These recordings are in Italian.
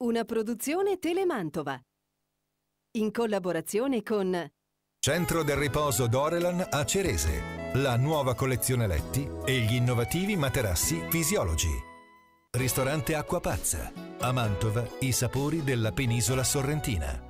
Una produzione Telemantova. In collaborazione con Centro del riposo Dorelan a Cerese. La nuova collezione letti e gli innovativi materassi fisiologi. Ristorante Acqua Pazza. A Mantova i sapori della penisola sorrentina.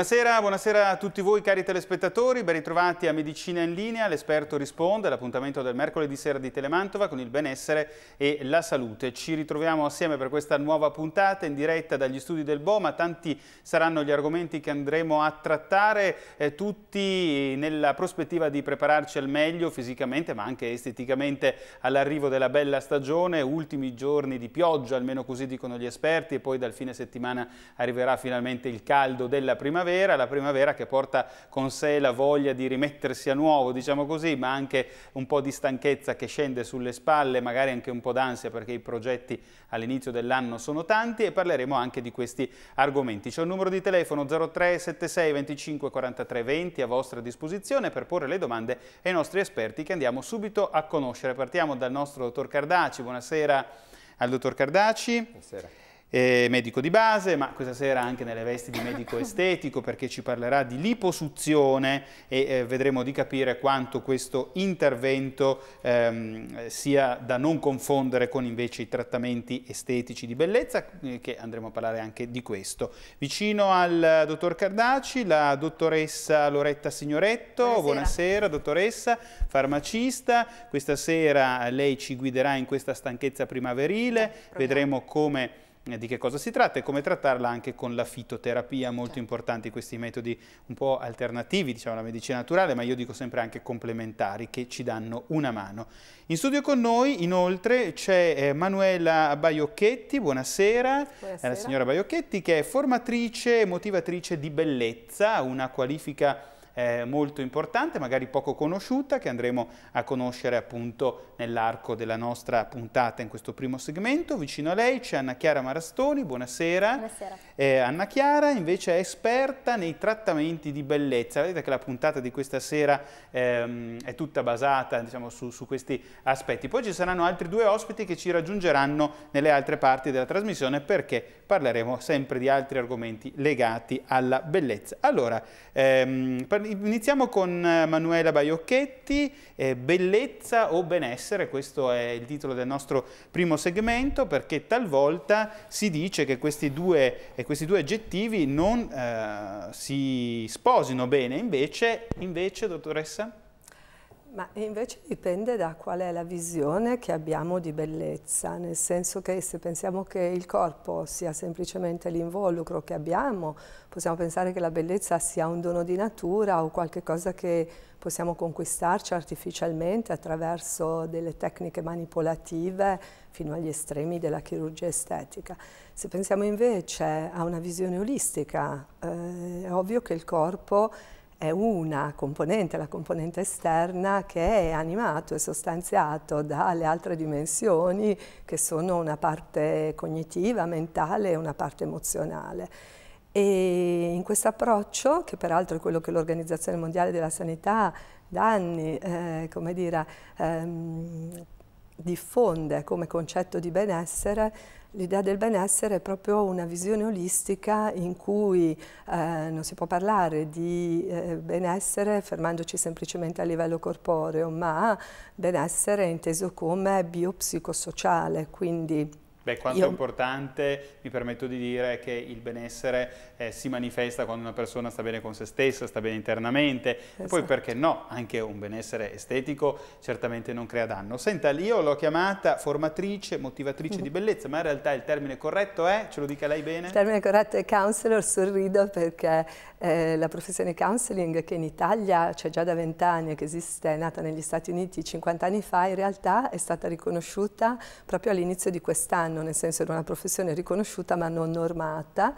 Buonasera, buonasera, a tutti voi cari telespettatori, ben ritrovati a Medicina in linea, l'esperto risponde, l'appuntamento del mercoledì sera di Telemantova con il benessere e la salute. Ci ritroviamo assieme per questa nuova puntata in diretta dagli studi del BO, ma tanti saranno gli argomenti che andremo a trattare, eh, tutti nella prospettiva di prepararci al meglio fisicamente ma anche esteticamente all'arrivo della bella stagione, ultimi giorni di pioggia, almeno così dicono gli esperti, e poi dal fine settimana arriverà finalmente il caldo della primavera primavera, la primavera che porta con sé la voglia di rimettersi a nuovo, diciamo così, ma anche un po' di stanchezza che scende sulle spalle, magari anche un po' d'ansia perché i progetti all'inizio dell'anno sono tanti e parleremo anche di questi argomenti. C'è un numero di telefono 0376 76 25 43 20 a vostra disposizione per porre le domande ai nostri esperti che andiamo subito a conoscere. Partiamo dal nostro dottor Cardaci. Buonasera al dottor Cardaci. Buonasera eh, medico di base, ma questa sera anche nelle vesti di medico estetico perché ci parlerà di liposuzione e eh, vedremo di capire quanto questo intervento ehm, sia da non confondere con invece i trattamenti estetici di bellezza, eh, che andremo a parlare anche di questo. Vicino al eh, dottor Cardaci, la dottoressa Loretta Signoretto, buonasera, buonasera dottoressa, farmacista, questa sera eh, lei ci guiderà in questa stanchezza primaverile, vedremo come eh, di che cosa si tratta e come trattarla anche con la fitoterapia, molto certo. importanti questi metodi un po' alternativi, diciamo la medicina naturale, ma io dico sempre anche complementari che ci danno una mano. In studio con noi inoltre c'è eh, Manuela Baiocchetti, buonasera, buonasera. Eh, la signora Baiocchetti che è formatrice e motivatrice di bellezza, una qualifica eh, molto importante, magari poco conosciuta, che andremo a conoscere appunto nell'arco della nostra puntata in questo primo segmento. Vicino a lei c'è Anna Chiara Marastoni, buonasera. Buonasera. Eh, Anna Chiara invece è esperta nei trattamenti di bellezza. Vedete che la puntata di questa sera ehm, è tutta basata diciamo, su, su questi aspetti. Poi ci saranno altri due ospiti che ci raggiungeranno nelle altre parti della trasmissione perché parleremo sempre di altri argomenti legati alla bellezza. Allora, ehm, per iniziamo con eh, Manuela Baiocchetti, eh, Bellezza o benessere, questo è il titolo del nostro primo segmento perché talvolta si dice che questi due, eh, questi due aggettivi non eh, si sposino bene, invece, invece dottoressa? Ma invece dipende da qual è la visione che abbiamo di bellezza, nel senso che se pensiamo che il corpo sia semplicemente l'involucro che abbiamo, possiamo pensare che la bellezza sia un dono di natura o qualcosa che possiamo conquistarci artificialmente attraverso delle tecniche manipolative fino agli estremi della chirurgia estetica. Se pensiamo invece a una visione olistica, eh, è ovvio che il corpo è una componente, la componente esterna, che è animato e sostanziato dalle altre dimensioni che sono una parte cognitiva, mentale e una parte emozionale. E in questo approccio, che peraltro è quello che l'Organizzazione Mondiale della Sanità da anni, eh, come dire, ehm, diffonde come concetto di benessere, l'idea del benessere è proprio una visione olistica in cui eh, non si può parlare di eh, benessere fermandoci semplicemente a livello corporeo, ma benessere inteso come biopsicosociale, quindi Beh, quanto Io... è importante, mi permetto di dire che il benessere eh, si manifesta quando una persona sta bene con se stessa, sta bene internamente, esatto. e poi esatto. perché no, anche un benessere estetico certamente non crea danno. Senta, io l'ho chiamata formatrice, motivatrice di mm. bellezza, ma in realtà il termine corretto è, ce lo dica lei bene? Il termine corretto è counselor, sorrido perché eh, la professione counseling che in Italia c'è cioè già da vent'anni che esiste, è nata negli Stati Uniti 50 anni fa, in realtà è stata riconosciuta proprio all'inizio di quest'anno italiano, nel senso era una professione riconosciuta ma non normata.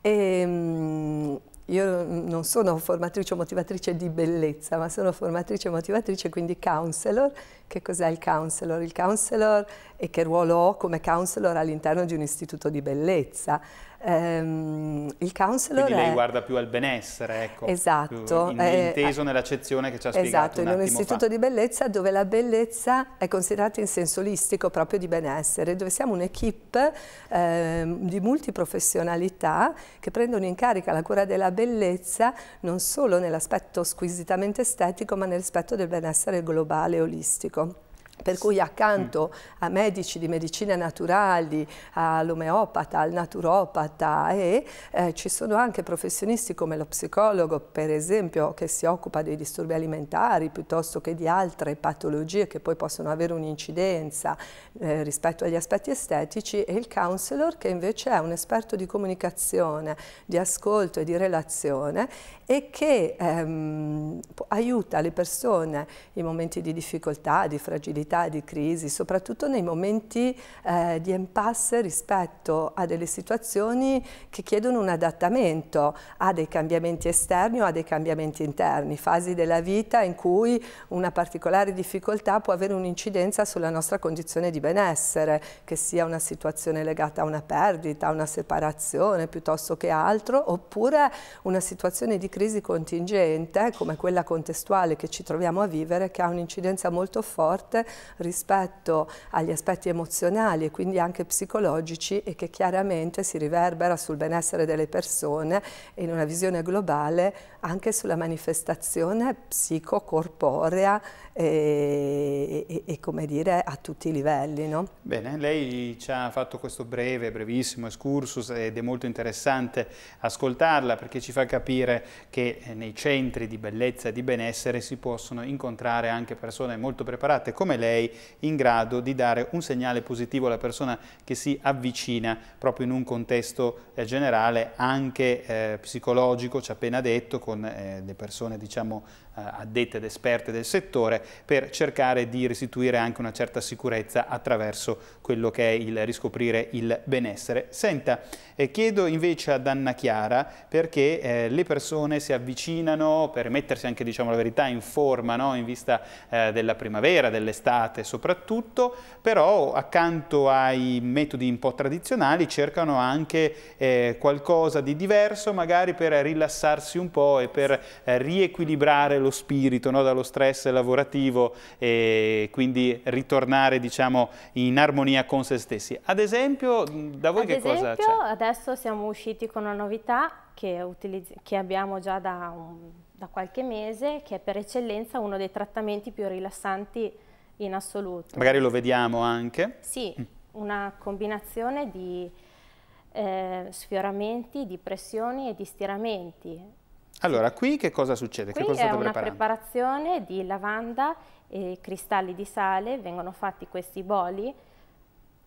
E, ehm, io non sono formatrice o motivatrice di bellezza, ma sono formatrice e motivatrice, quindi counselor. Che cos'è il counselor? Il counselor e che ruolo ho come counselor all'interno di un istituto di bellezza. Um, il counselor Quindi lei è... guarda più al benessere, ecco. Esatto. In, eh, inteso eh, nell'accezione che ci ha spiegato Esatto, in un istituto fa. di bellezza dove la bellezza è considerata in senso olistico proprio di benessere, dove siamo un'equipe eh, di multiprofessionalità che prendono in carica la cura della bellezza non solo nell'aspetto squisitamente estetico ma nell'aspetto del benessere globale e olistico. Per cui accanto a medici di medicina naturali, all'omeopata, al naturopata e eh, ci sono anche professionisti come lo psicologo, per esempio, che si occupa dei disturbi alimentari piuttosto che di altre patologie che poi possono avere un'incidenza eh, rispetto agli aspetti estetici e il counselor che invece è un esperto di comunicazione, di ascolto e di relazione e che ehm, aiuta le persone in momenti di difficoltà, di fragilità, di crisi, soprattutto nei momenti eh, di impasse rispetto a delle situazioni che chiedono un adattamento a dei cambiamenti esterni o a dei cambiamenti interni, fasi della vita in cui una particolare difficoltà può avere un'incidenza sulla nostra condizione di benessere, che sia una situazione legata a una perdita, a una separazione piuttosto che altro, oppure una situazione di crisi crisi contingente come quella contestuale che ci troviamo a vivere che ha un'incidenza molto forte rispetto agli aspetti emozionali e quindi anche psicologici e che chiaramente si riverbera sul benessere delle persone e in una visione globale anche sulla manifestazione psicocorporea e, e, e, come dire a tutti i livelli. No? Bene, lei ci ha fatto questo breve, brevissimo excursus ed è molto interessante ascoltarla perché ci fa capire che eh, nei centri di bellezza e di benessere si possono incontrare anche persone molto preparate come lei in grado di dare un segnale positivo alla persona che si avvicina proprio in un contesto eh, generale anche eh, psicologico, ci ha appena detto, con eh, le persone diciamo, eh, addette ed esperte del settore per cercare di restituire anche una certa sicurezza attraverso quello che è il riscoprire il benessere. Senta, eh, chiedo invece ad Anna Chiara perché eh, le persone si avvicinano per mettersi anche diciamo la verità in forma no? in vista eh, della primavera, dell'estate soprattutto, però accanto ai metodi un po' tradizionali cercano anche eh, qualcosa di diverso magari per rilassarsi un po' e per eh, riequilibrare lo dallo spirito, no? dallo stress lavorativo e quindi ritornare diciamo, in armonia con se stessi. Ad esempio, da voi Ad che esempio, cosa c'è? Adesso siamo usciti con una novità che, che abbiamo già da, un, da qualche mese, che è per eccellenza uno dei trattamenti più rilassanti in assoluto. Magari lo vediamo anche. Sì, mm. una combinazione di eh, sfioramenti, di pressioni e di stiramenti allora, qui che cosa succede? Qui che cosa è una preparazione di lavanda e cristalli di sale, vengono fatti questi boli,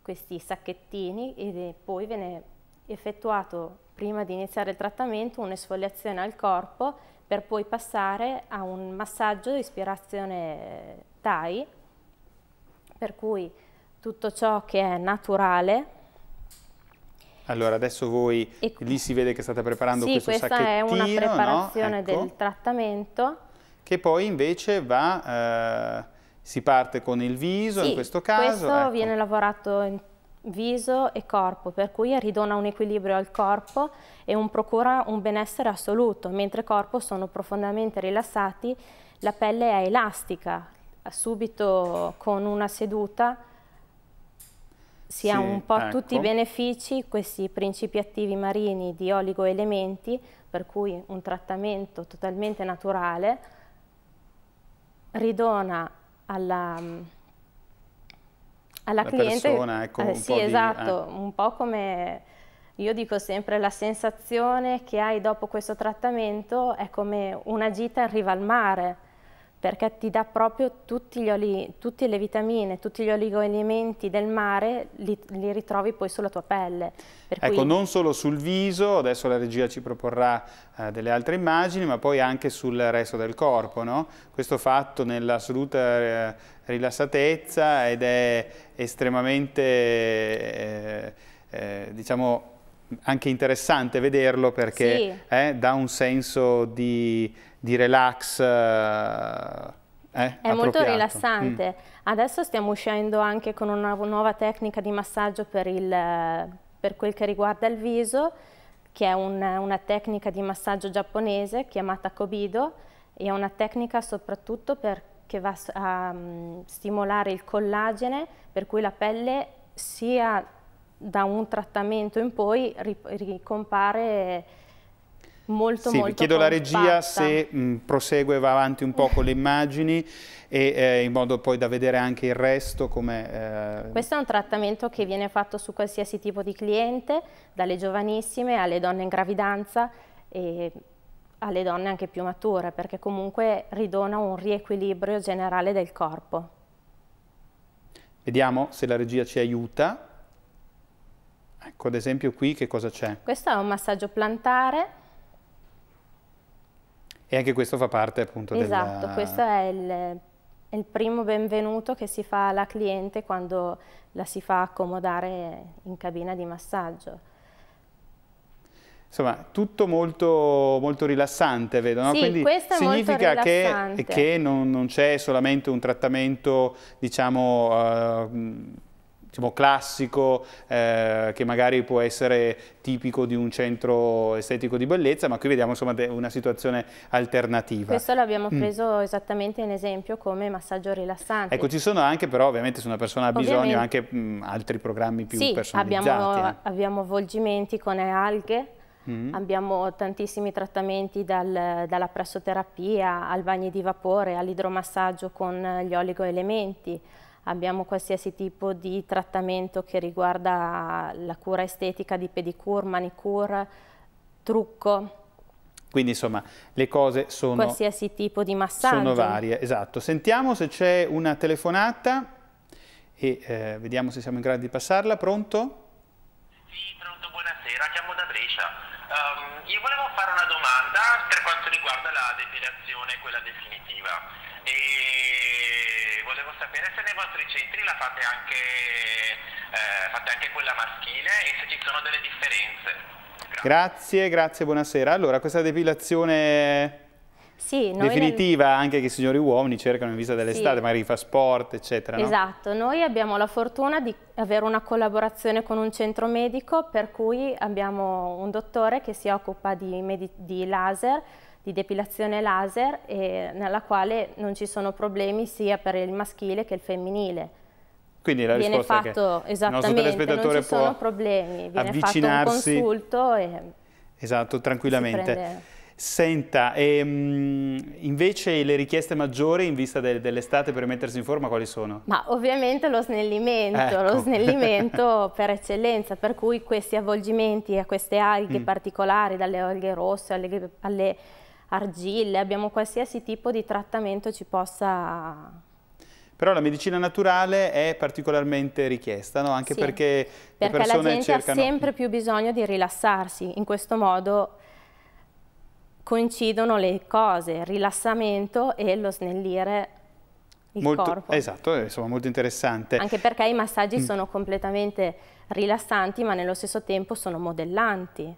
questi sacchettini e poi viene effettuato prima di iniziare il trattamento un'esfoliazione al corpo per poi passare a un massaggio di ispirazione Thai, per cui tutto ciò che è naturale allora, adesso voi, e... lì si vede che state preparando sì, questo sacchettino. Sì, questa è una preparazione no? ecco. del trattamento. Che poi invece va, eh, si parte con il viso sì, in questo caso. questo ecco. viene lavorato in viso e corpo, per cui ridona un equilibrio al corpo e un procura un benessere assoluto, mentre il corpo sono profondamente rilassati, la pelle è elastica, subito con una seduta sia sì, un po' ecco. tutti i ecco. benefici, questi principi attivi marini di oligoelementi, per cui un trattamento totalmente naturale ridona alla, mm, alla cliente, persona, ecco, eh, sì esatto, di, eh. un po' come io dico sempre la sensazione che hai dopo questo trattamento è come una gita in riva al mare, perché ti dà proprio oli, tutte le vitamine, tutti gli oligoelementi del mare, li, li ritrovi poi sulla tua pelle. Per ecco, cui... non solo sul viso, adesso la regia ci proporrà eh, delle altre immagini, ma poi anche sul resto del corpo, no? Questo fatto nell'assoluta eh, rilassatezza ed è estremamente, eh, eh, diciamo, anche interessante vederlo perché sì. Eh, dà un senso di di relax. Eh, è molto rilassante. Mm. Adesso stiamo uscendo anche con una nuova tecnica di massaggio per, il, per quel che riguarda il viso, che è un, una tecnica di massaggio giapponese chiamata Kobido, è una tecnica soprattutto che va a um, stimolare il collagene, per cui la pelle sia da un trattamento in poi ricompare molto sì, molto chiedo compatta. alla regia se mh, prosegue va avanti un po' con le immagini e eh, in modo poi da vedere anche il resto come... Eh... Questo è un trattamento che viene fatto su qualsiasi tipo di cliente, dalle giovanissime alle donne in gravidanza e alle donne anche più mature, perché comunque ridona un riequilibrio generale del corpo. Vediamo se la regia ci aiuta. Ecco, ad esempio qui che cosa c'è? Questo è un massaggio plantare e anche questo fa parte appunto esatto, della... Esatto, questo è il, il, primo benvenuto che si fa alla cliente quando la si fa accomodare in cabina di massaggio. Insomma, tutto molto, molto rilassante, vedo, no? Sì, Quindi questo è significa che, che, non, non c'è solamente un trattamento, diciamo... Uh, diciamo, classico eh, che magari può essere tipico di un centro estetico di bellezza, ma qui vediamo insomma, una situazione alternativa. Questo l'abbiamo mm. preso esattamente in esempio come massaggio rilassante. Ecco, ci sono anche però ovviamente se una persona ha bisogno ovviamente. anche mh, mm, altri programmi più sì, personalizzati. Sì, abbiamo avvolgimenti con alghe, Mm. Abbiamo tantissimi trattamenti dal, dalla pressoterapia al bagno di vapore, all'idromassaggio con gli oligoelementi, abbiamo qualsiasi tipo di trattamento che riguarda la cura estetica di pedicure, manicure, trucco. Quindi insomma le cose sono... Qualsiasi tipo di massaggio. Sono varie, esatto. Sentiamo se c'è una telefonata e eh, vediamo se siamo in grado di passarla. Pronto? Sì, pronto, buonasera, chiamo da Brescia. Um, io volevo fare una domanda per quanto riguarda la depilazione, quella definitiva e volevo sapere se nei vostri centri la fate anche, eh, fate anche quella maschile e se ci sono delle differenze. Grazie, grazie, grazie buonasera. Allora, questa depilazione sì, definitiva nel... anche che i signori uomini cercano in vista dell'estate, sì. magari fa sport, eccetera. No? Esatto, noi abbiamo la fortuna di avere una collaborazione con un centro medico, per cui abbiamo un dottore che si occupa di, di laser, di depilazione laser eh, nella quale non ci sono problemi sia per il maschile che il femminile. Quindi la viene risposta fatto, è che esattamente, non ci sono problemi, viene avvicinarsi. fatto un consulto e Esatto, tranquillamente. Senta, e, ehm, invece le richieste maggiori in vista de dell'estate per mettersi in forma quali sono? Ma ovviamente lo snellimento, ecco. lo snellimento per eccellenza, per cui questi avvolgimenti a queste alghe mm. particolari, dalle alghe rosse alle, alle argille, abbiamo qualsiasi tipo di trattamento ci possa però la medicina naturale è particolarmente richiesta, no? anche sì, perché, perché, le persone la gente cercano... ha sempre più bisogno di rilassarsi, in questo modo coincidono le cose, il rilassamento e lo snellire il molto, corpo. Esatto, eh, insomma molto interessante. Anche perché i massaggi mm. sono completamente rilassanti ma nello stesso tempo sono modellanti.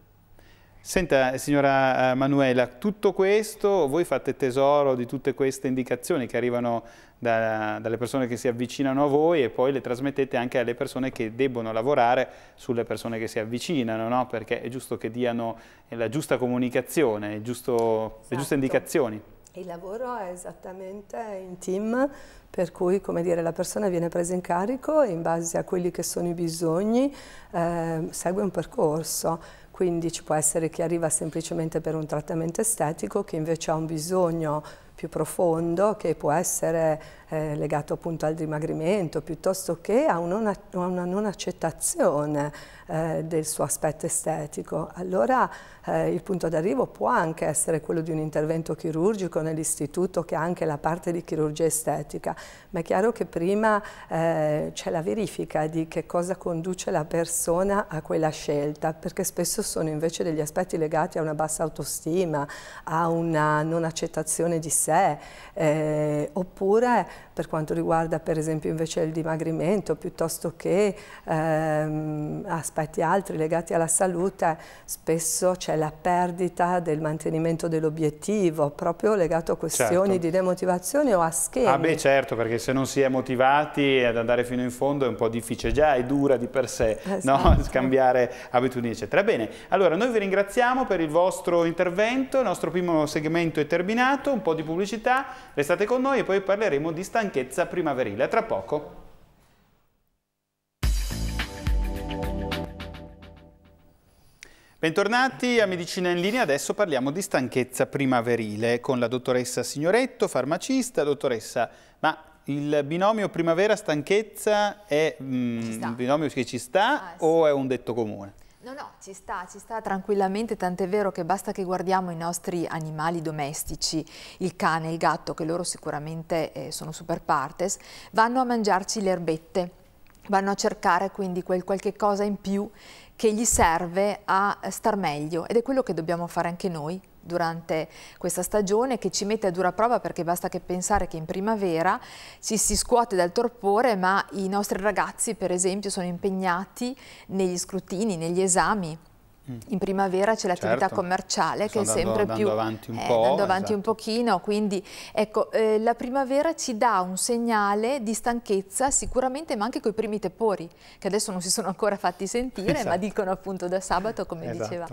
Senta signora eh, Manuela, tutto questo, voi fate tesoro di tutte queste indicazioni che arrivano da, dalle persone che si avvicinano a voi e poi le trasmettete anche alle persone che debbono lavorare sulle persone che si avvicinano, no? perché è giusto che diano la giusta comunicazione, giusto, esatto. le giuste esatto. indicazioni. Il lavoro è esattamente in team, per cui dire, la persona viene presa in carico e in base a quelli che sono i bisogni eh, segue un percorso quindi ci può essere chi arriva semplicemente per un trattamento estetico, chi invece ha un bisogno più profondo che può essere eh, legato appunto al dimagrimento piuttosto che a, un a una non accettazione eh, del suo aspetto estetico. Allora eh, il punto d'arrivo può anche essere quello di un intervento chirurgico nell'istituto che ha anche la parte di chirurgia estetica, ma è chiaro che prima eh, c'è la verifica di che cosa conduce la persona a quella scelta, perché spesso sono invece degli aspetti legati a una bassa autostima, a una non accettazione di sé, eh, oppure per quanto riguarda per esempio invece il dimagrimento piuttosto che ehm, aspetti altri legati alla salute, spesso c'è la perdita del mantenimento dell'obiettivo, proprio legato a questioni certo. di demotivazione o a schemi. Ah beh certo, perché se non si è motivati ad andare fino in fondo è un po' difficile, già è dura di per sé esatto. no? scambiare abitudini eccetera. Bene, allora noi vi ringraziamo per il vostro intervento, il nostro primo segmento è terminato, un po' di pubblicità, restate con noi e poi parleremo di stanza stanchezza primaverile. Tra poco. Bentornati a Medicina in Linea, adesso parliamo di stanchezza primaverile con la dottoressa Signoretto, farmacista. Dottoressa, ma il binomio primavera-stanchezza è un mm, binomio che ci sta ah, sì. o è un detto comune? No, no, ci sta, ci sta tranquillamente, tant'è vero che basta che guardiamo i nostri animali domestici, il cane, il gatto, che loro sicuramente eh, sono super partes, vanno a mangiarci le erbette, vanno a cercare quindi quel qualche cosa in più che gli serve a star meglio ed è quello che dobbiamo fare anche noi durante questa stagione che ci mette a dura prova perché basta che pensare che in primavera ci si scuote dal torpore ma i nostri ragazzi per esempio sono impegnati negli scrutini, negli esami in primavera c'è l'attività certo, commerciale che è sempre dando, più... Dando avanti un eh, po'. andando avanti esatto. un pochino, quindi ecco, eh, la primavera ci dà un segnale di stanchezza sicuramente, ma anche con i primi tepori, che adesso non si sono ancora fatti sentire, esatto. ma dicono appunto da sabato, come esatto. diceva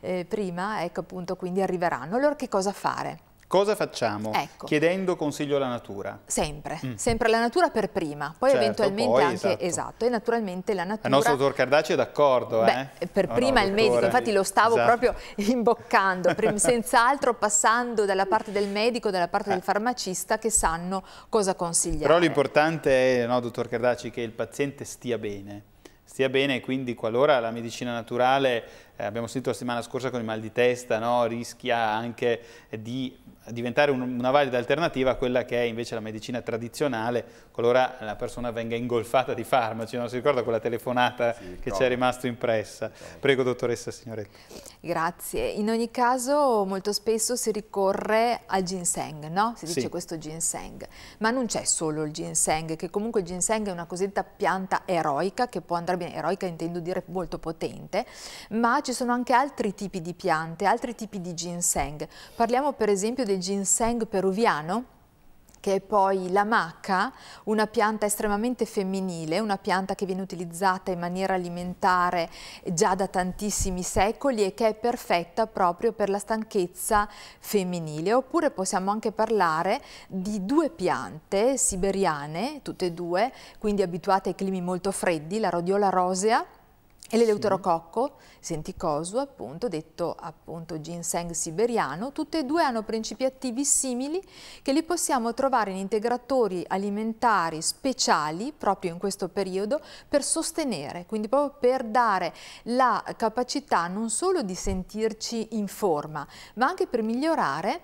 eh, prima, ecco appunto, quindi arriveranno. Allora che cosa fare? Cosa facciamo? Ecco. Chiedendo consiglio alla natura. Sempre, mm. sempre alla natura per prima, poi certo, eventualmente poi, anche, esatto. esatto. e naturalmente la natura... Il nostro dottor Cardaci è d'accordo, eh? Per oh no, prima no, il medico, infatti lo stavo esatto. proprio imboccando, senz'altro passando dalla parte del medico, dalla parte del eh. farmacista che sanno cosa consigliare. Però l'importante è, no, dottor Cardaci, che il paziente stia bene stia bene quindi qualora la medicina naturale eh, abbiamo sentito la settimana scorsa con il mal di testa, no? rischia anche di diventare un, una valida alternativa a quella che è invece la medicina tradizionale, qualora la persona venga ingolfata di farmaci, non si ricorda quella telefonata sì, che ci è rimasto impressa. Prego dottoressa Signoretti. Grazie, in ogni caso molto spesso si ricorre al ginseng, no? si dice sì. questo ginseng, ma non c'è solo il ginseng, che comunque il ginseng è una cosiddetta pianta eroica, che può andare bene, eroica intendo dire molto potente, ma ci sono anche altri tipi di piante, altri tipi di ginseng. Parliamo per esempio del ginseng peruviano, che è poi la macca, una pianta estremamente femminile, una pianta che viene utilizzata in maniera alimentare già da tantissimi secoli e che è perfetta proprio per la stanchezza femminile. Oppure possiamo anche parlare di due piante siberiane, tutte e due, quindi abituate ai climi molto freddi, la rodiola rosea e l'eleuterococco, sì. senticosu, appunto, detto appunto ginseng siberiano, tutti e due hanno principi attivi simili che li possiamo trovare in integratori alimentari speciali proprio in questo periodo per sostenere, quindi proprio per dare la capacità non solo di sentirci in forma, ma anche per migliorare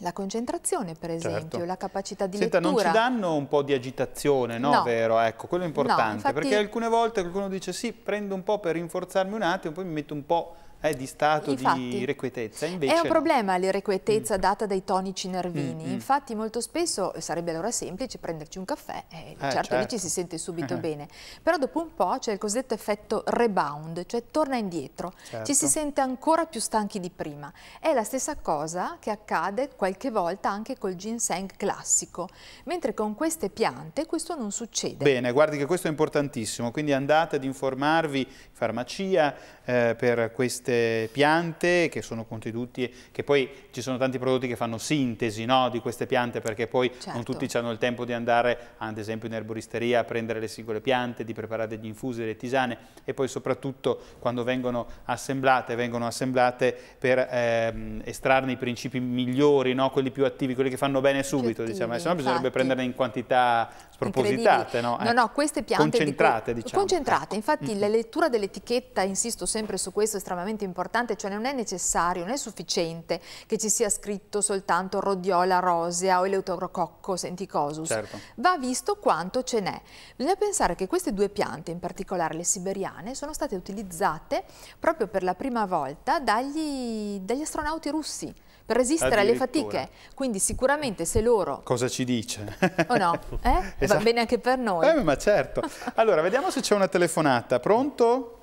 la concentrazione, per certo. esempio, certo. la capacità di Senta, lettura. non ci danno un po' di agitazione, no? no. Vero, ecco, quello è importante, no, infatti... perché alcune volte qualcuno dice sì, prendo un po' per rinforzarmi un attimo, poi mi metto un po' è di stato Infatti, di irrequietezza. Invece è un no. problema l'irrequietezza mm. data dai tonici nervini. Mm, mm. Infatti molto spesso sarebbe allora semplice prenderci un caffè, eh, eh, certo, certo lì ci certo. si sente subito uh -huh. bene, però dopo un po' c'è il cosiddetto effetto rebound, cioè torna indietro, certo. ci si certo. sente ancora più stanchi di prima. È la stessa cosa che accade qualche volta anche col ginseng classico, mentre con queste piante questo non succede. Bene, guardi che questo è importantissimo, quindi andate ad informarvi in farmacia, eh, per queste piante che sono contenuti, che poi ci sono tanti prodotti che fanno sintesi no, di queste piante perché poi certo. non tutti hanno il tempo di andare ad esempio in erboristeria a prendere le singole piante, di preparare degli infusi, delle tisane e poi soprattutto quando vengono assemblate, vengono assemblate per ehm, estrarne i principi migliori, no, quelli più attivi, quelli che fanno bene subito, diciamo, eh, se no bisognerebbe prenderne in quantità spropositate, no? No, no, queste piante concentrate, di cui, diciamo. Concentrate, ecco. infatti mm. la lettura dell'etichetta, insisto sempre su questo, è estremamente importante, cioè non è necessario, non è sufficiente che ci sia scritto soltanto rodiola rosea o eleuterococco senticosus. Certo. Va visto quanto ce n'è. Bisogna pensare che queste due piante, in particolare le siberiane, sono state utilizzate proprio per la prima volta dagli, dagli astronauti russi per resistere alle fatiche. Quindi sicuramente se loro... Cosa ci dice? o no? Eh? Esatto. Va bene anche per noi. Eh, ma certo. Allora, vediamo se c'è una telefonata. Pronto?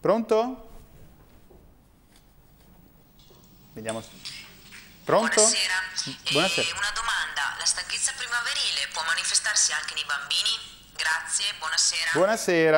Pronto? Vediamo. Pronto? Buonasera. Buonasera. Eh, una domanda. La stanchezza primaverile può manifestarsi anche nei bambini? Grazie, buonasera.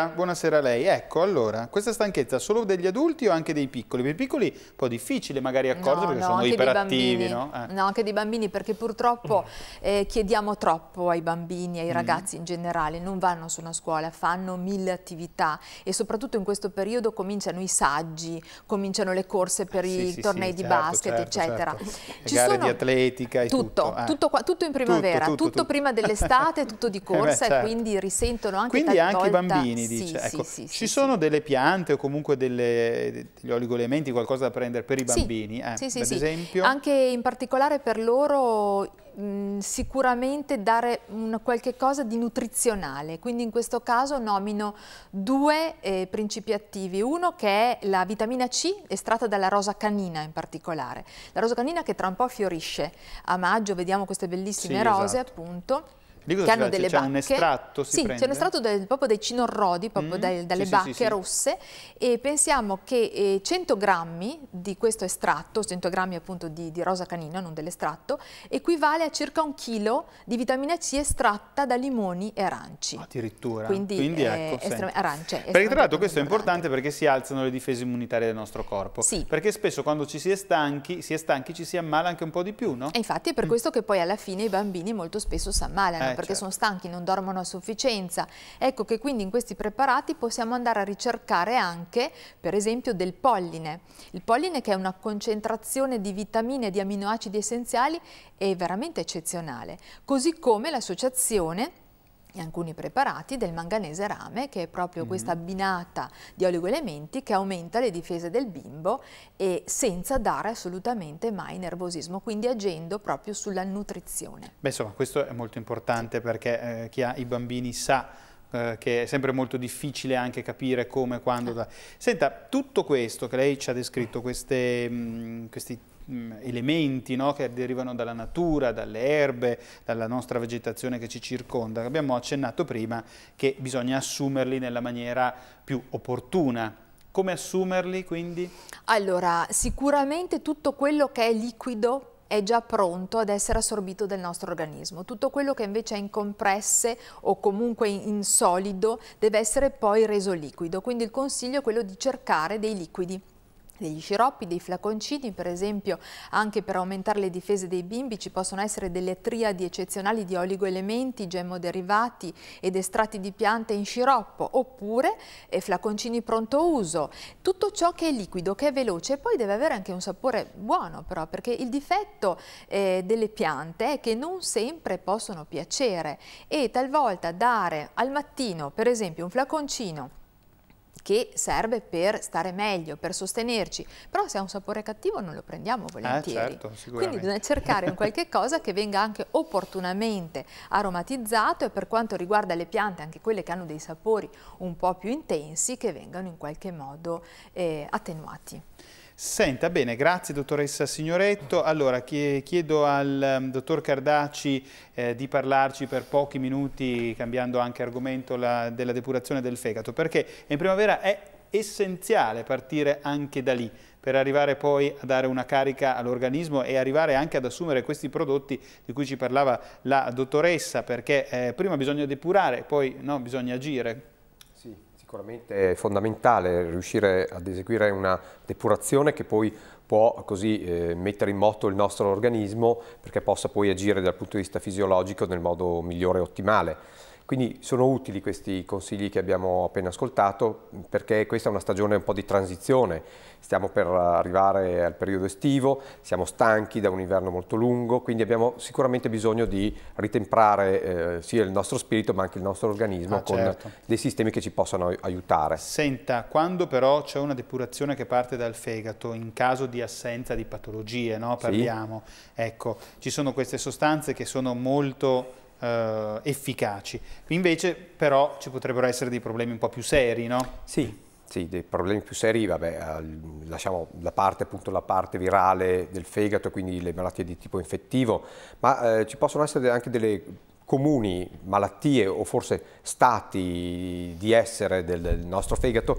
Buonasera, buonasera a lei. Ecco, allora, questa stanchezza solo degli adulti o anche dei piccoli? Per i piccoli è un po' difficile magari accorgere no, perché no, sono iperattivi, no? Eh. No, anche dei bambini perché purtroppo mm. eh, chiediamo troppo ai bambini, ai mm. ragazzi mm. in generale, non vanno su una scuola, fanno mille attività e soprattutto in questo periodo cominciano i saggi, cominciano le corse per eh, i sì, tornei sì, di certo, basket, certo, eccetera. Certo. Ci gare sono... di atletica e tutto. Tutto, eh. tutto, tutto in primavera, tutto, tutto prima dell'estate, tutto di eh corsa beh, e certo. quindi risparmiamo sentono anche Quindi anche volta... i bambini, sì, dice. Sì, ecco, sì, ci sono delle piante o comunque delle, degli oligoelementi, qualcosa da prendere per i bambini? Eh, sì, sì, ad esempio? Anche in particolare per loro sicuramente dare un qualche cosa di nutrizionale. Quindi in questo caso nomino due eh, principi attivi. Uno che è la vitamina C estratta dalla rosa canina in particolare. La rosa canina che tra un po' fiorisce. A maggio vediamo queste bellissime esatto. rose esatto. appunto Lì cosa che hanno delle c'è bacche. un estratto Sì, c'è un estratto del, proprio dei cinorrodi, proprio mm, dai, dalle sì, bacche sì, sì, rosse e pensiamo che eh, 100 grammi di questo estratto, 100 grammi appunto di, di rosa canina, non dell'estratto, equivale a circa un chilo di vitamina C estratta da limoni e aranci. Addirittura. Quindi, Quindi ecco, estrem- arance. Perché tra l'altro questo è importante perché si alzano le difese immunitarie del nostro corpo. Sì. Perché spesso quando ci si è stanchi, si è stanchi ci si ammala anche un po' di più, no? E infatti è per mm. questo che poi alla fine i bambini molto spesso si ammalano. Eh eh, perché certo. sono stanchi, non dormono a sufficienza. Ecco che quindi in questi preparati possiamo andare a ricercare anche, per esempio, del polline. Il polline che è una concentrazione di vitamine e di aminoacidi essenziali è veramente eccezionale, così come l'associazione e alcuni preparati del manganese rame, che è proprio mm questa abbinata di oleoelementi che aumenta le difese del bimbo e senza dare assolutamente mai nervosismo, quindi agendo proprio sulla nutrizione. Beh, insomma, questo è molto importante sì. perché eh, chi ha i bambini sa eh, che è sempre molto difficile anche capire come, quando. Certo. Da... Senta, tutto questo che lei ci ha descritto, queste, mh, mm, questi Mm, elementi no, che derivano dalla natura, dalle erbe, dalla nostra vegetazione che ci circonda. Abbiamo accennato prima che bisogna assumerli nella maniera più opportuna. Come assumerli quindi? Allora, sicuramente tutto quello che è liquido è già pronto ad essere assorbito dal nostro organismo. Tutto quello che invece è in compresse o comunque in solido deve essere poi reso liquido, quindi il consiglio è quello di cercare dei liquidi degli sciroppi, dei flaconcini, per esempio anche per aumentare le difese dei bimbi ci possono essere delle triadi eccezionali di oligoelementi, gemmoderivati ed estratti di piante in sciroppo, oppure eh, flaconcini pronto uso, tutto ciò che è liquido, che è veloce e poi deve avere anche un sapore buono però, perché il difetto eh, delle piante è che non sempre possono piacere e talvolta dare al mattino per esempio un flaconcino che serve per stare meglio, per sostenerci, però se ha un sapore cattivo non lo prendiamo eh, volentieri. Eh, certo, Quindi bisogna cercare un qualche cosa che venga anche opportunamente aromatizzato e per quanto riguarda le piante, anche quelle che hanno dei sapori un po' più intensi, che vengano in qualche modo eh, attenuati. Senta, bene, grazie dottoressa Signoretto. Allora, chiedo al ehm, dottor Cardaci eh, di parlarci per pochi minuti, cambiando anche argomento, la, della depurazione del fegato, perché in primavera è essenziale partire anche da lì per arrivare poi a dare una carica all'organismo e arrivare anche ad assumere questi prodotti di cui ci parlava la dottoressa, perché eh, prima bisogna depurare, poi no, bisogna agire. Sicuramente è fondamentale riuscire ad eseguire una depurazione che poi può così eh, mettere in moto il nostro organismo perché possa poi agire dal punto di vista fisiologico nel modo migliore e ottimale. Quindi sono utili questi consigli che abbiamo appena ascoltato perché questa è una stagione un po' di transizione, stiamo per arrivare al periodo estivo, siamo stanchi da un inverno molto lungo, quindi abbiamo sicuramente bisogno di ritemprare eh, sia il nostro spirito ma anche il nostro organismo ah, con certo. dei sistemi che ci possano aiutare. Senta, quando però c'è una depurazione che parte dal fegato in caso di assenza di patologie, no? parliamo, sì. ecco, ci sono queste sostanze che sono molto eh, efficaci. Invece però ci potrebbero essere dei problemi un po' più seri, no? Sì. Sì, dei problemi più seri, vabbè, lasciamo da parte appunto la parte virale del fegato, quindi le malattie di tipo infettivo, ma eh, ci possono essere anche delle comuni malattie o forse stati di essere del, del nostro fegato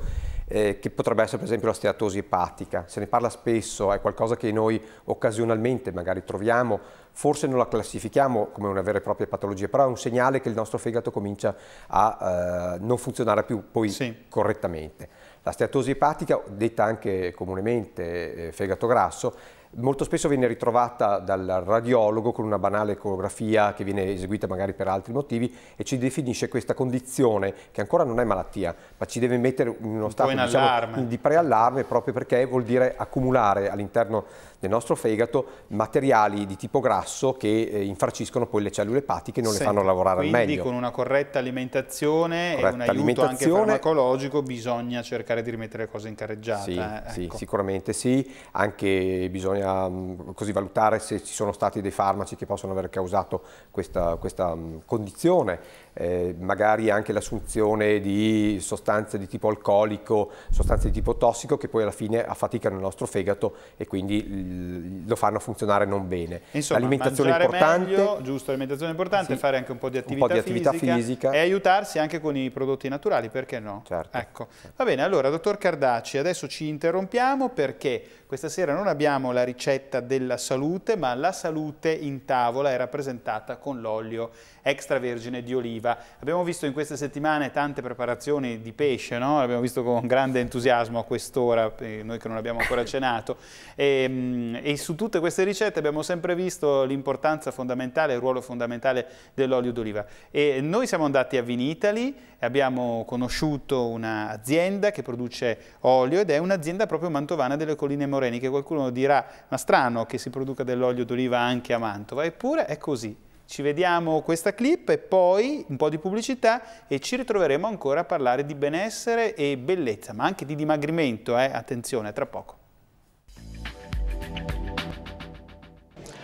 eh, che potrebbe essere per esempio la steatosi epatica. Se ne parla spesso, è qualcosa che noi occasionalmente magari troviamo, forse non la classifichiamo come una vera e propria patologia, però è un segnale che il nostro fegato comincia a eh, non funzionare più poi sì. correttamente. La steatosi epatica, detta anche comunemente eh, fegato grasso, molto spesso viene ritrovata dal radiologo con una banale ecografia che viene eseguita magari per altri motivi e ci definisce questa condizione che ancora non è malattia, ma ci deve mettere in uno stato diciamo, di preallarme proprio perché vuol dire accumulare all'interno nel nostro fegato materiali di tipo grasso che eh, infarciscono poi le cellule epatiche e non Senti, le fanno lavorare al meglio. Quindi con una corretta alimentazione corretta e un aiuto anche farmacologico bisogna cercare di rimettere le cose in carreggiata. Sì, eh, sì ecco. sicuramente sì, anche bisogna mm, così valutare se ci sono stati dei farmaci che possono aver causato questa, questa mm, condizione eh, magari anche l'assunzione di sostanze di tipo alcolico, sostanze di tipo tossico che poi alla fine affaticano il nostro fegato e quindi lo fanno funzionare non bene. Insomma, è importante, meglio, giusto, alimentazione importante, sì, fare anche un po' di attività, po di attività fisica, fisica, e aiutarsi anche con i prodotti naturali, perché no? Certo. Ecco. Certo. Va bene, allora dottor Cardacci, adesso ci interrompiamo perché questa sera non abbiamo la ricetta della salute, ma la salute in tavola è rappresentata con l'olio extravergine di oliva. Abbiamo visto in queste settimane tante preparazioni di pesce, no? L'abbiamo visto con grande entusiasmo a quest'ora, eh, noi che non abbiamo ancora cenato. E, ehm, e su tutte queste ricette abbiamo sempre visto l'importanza fondamentale, il ruolo fondamentale dell'olio d'oliva. E noi siamo andati a Vinitali, abbiamo conosciuto un'azienda che produce olio ed è un'azienda proprio mantovana delle colline Moreno Moreni che qualcuno dirà ma strano che si produca dell'olio d'oliva anche a Mantova, eppure è così. Ci vediamo questa clip e poi un po' di pubblicità e ci ritroveremo ancora a parlare di benessere e bellezza, ma anche di dimagrimento, eh? attenzione, tra poco.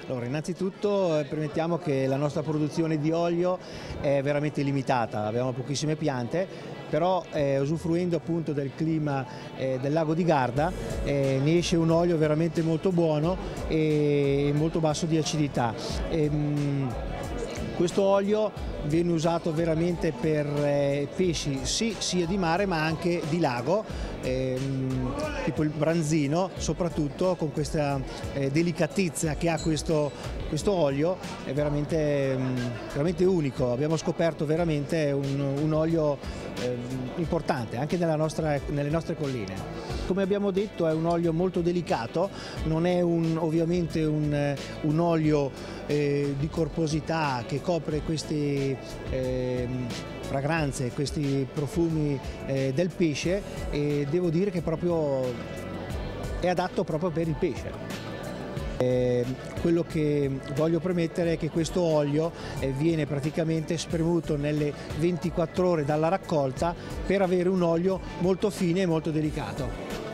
Allora, innanzitutto eh, permettiamo che la nostra produzione di olio è veramente limitata, abbiamo pochissime piante, però eh, usufruendo appunto del clima eh, del lago di Garda eh, ne esce un olio veramente molto buono e molto basso di acidità. E, ehm, mh, questo olio viene usato veramente per eh, pesci sì, sia di mare ma anche di lago, ehm, tipo il branzino soprattutto con questa eh, delicatezza che ha questo questo olio è veramente, mm, veramente unico, abbiamo scoperto veramente un, un olio eh, importante anche nostra, nelle nostre colline. Come abbiamo detto è un olio molto delicato, non è un, ovviamente un, un olio eh, di corposità che copre queste eh, fragranze, questi profumi eh, del pesce e devo dire che proprio è adatto proprio per il pesce. Ehm, quello che voglio premettere è che questo olio eh, viene praticamente spremuto nelle 24 ore dalla raccolta per avere un olio molto fine e molto delicato.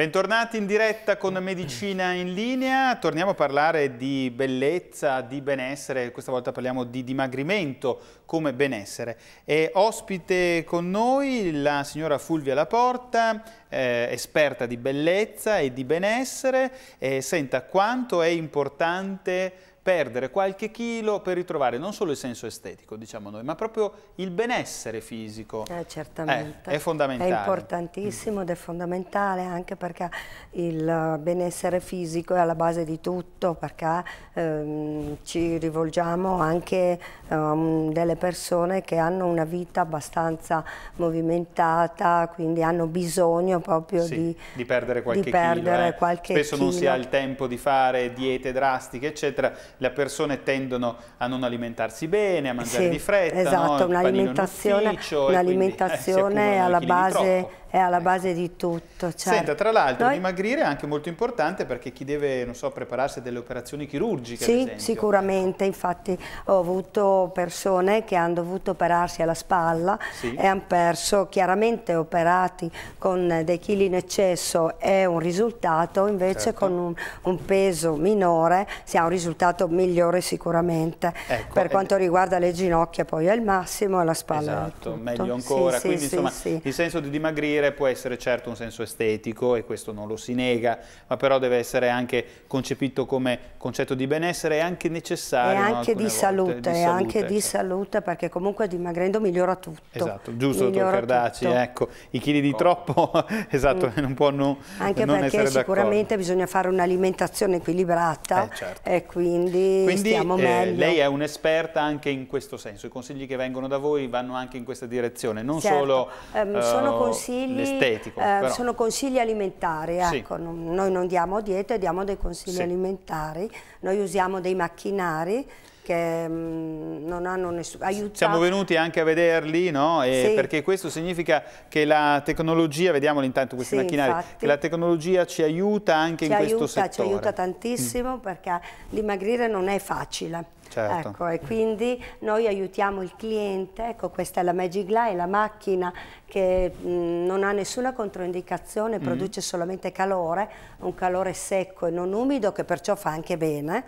Bentornati in diretta con Medicina in linea, torniamo a parlare di bellezza, di benessere, questa volta parliamo di dimagrimento come benessere. E ospite con noi la signora Fulvia Laporta, eh, esperta di bellezza e di benessere, eh, senta quanto è importante perdere qualche chilo per ritrovare non solo il senso estetico, diciamo noi, ma proprio il benessere fisico. Eh, certamente. Eh, è fondamentale. È importantissimo ed è fondamentale anche perché il benessere fisico è alla base di tutto, perché ehm, ci rivolgiamo anche a um, ehm, delle persone che hanno una vita abbastanza movimentata, quindi hanno bisogno proprio sì, di, di, perdere qualche di perdere chilo. Eh. Qualche Spesso chilo. non si ha il tempo di fare diete drastiche, eccetera le persone tendono a non alimentarsi bene, a mangiare sì, di fretta, esatto, no? un'alimentazione un eh, un alla base è alla ecco. base di tutto. Cioè, Senta, tra l'altro noi... dimagrire è anche molto importante perché chi deve, so, prepararsi a delle operazioni chirurgiche, Sì, sicuramente, infatti ho avuto persone che hanno dovuto operarsi alla spalla sì. e hanno perso, chiaramente operati con dei chili in eccesso è un risultato, invece certo. con un, un, peso minore si ha un risultato migliore sicuramente. Ecco, per quanto ed... riguarda le ginocchia poi è il massimo e la spalla esatto, è il tutto. meglio ancora, sì, quindi sì, insomma il senso di dimagrire dire può essere certo un senso estetico e questo non lo si nega, ma però deve essere anche concepito come concetto di benessere e anche necessario. E anche no, di, salute, di salute, anche di salute perché comunque dimagrendo migliora tutto. Esatto, giusto dottor Cardaci, ecco, i chili di oh. troppo, esatto, mm. non può non, anche non perché sicuramente bisogna fare un'alimentazione equilibrata eh, certo. e quindi, quindi stiamo eh, meglio. Lei è un'esperta anche in questo senso, i consigli che vengono da voi vanno anche in questa direzione, non certo. solo... Um, uh, sono eh, consigli consigli, eh, però... sono consigli alimentari, ecco, sì. noi non diamo diete, diamo dei consigli sì. alimentari, noi usiamo dei macchinari che mh, mm, non hanno nessun aiutato. Siamo venuti anche a vederli, no? sì. Perché questo significa che la tecnologia, vediamoli intanto questi sì, macchinari, infatti. che la tecnologia ci aiuta anche ci in aiuta, questo settore. Ci aiuta mm. tantissimo mm. perché dimagrire non è facile. Certo. Ecco, e quindi noi aiutiamo il cliente, ecco questa è la Magic è la macchina che mh, non ha nessuna controindicazione, mm -hmm. produce solamente calore, un calore secco e non umido che perciò fa anche bene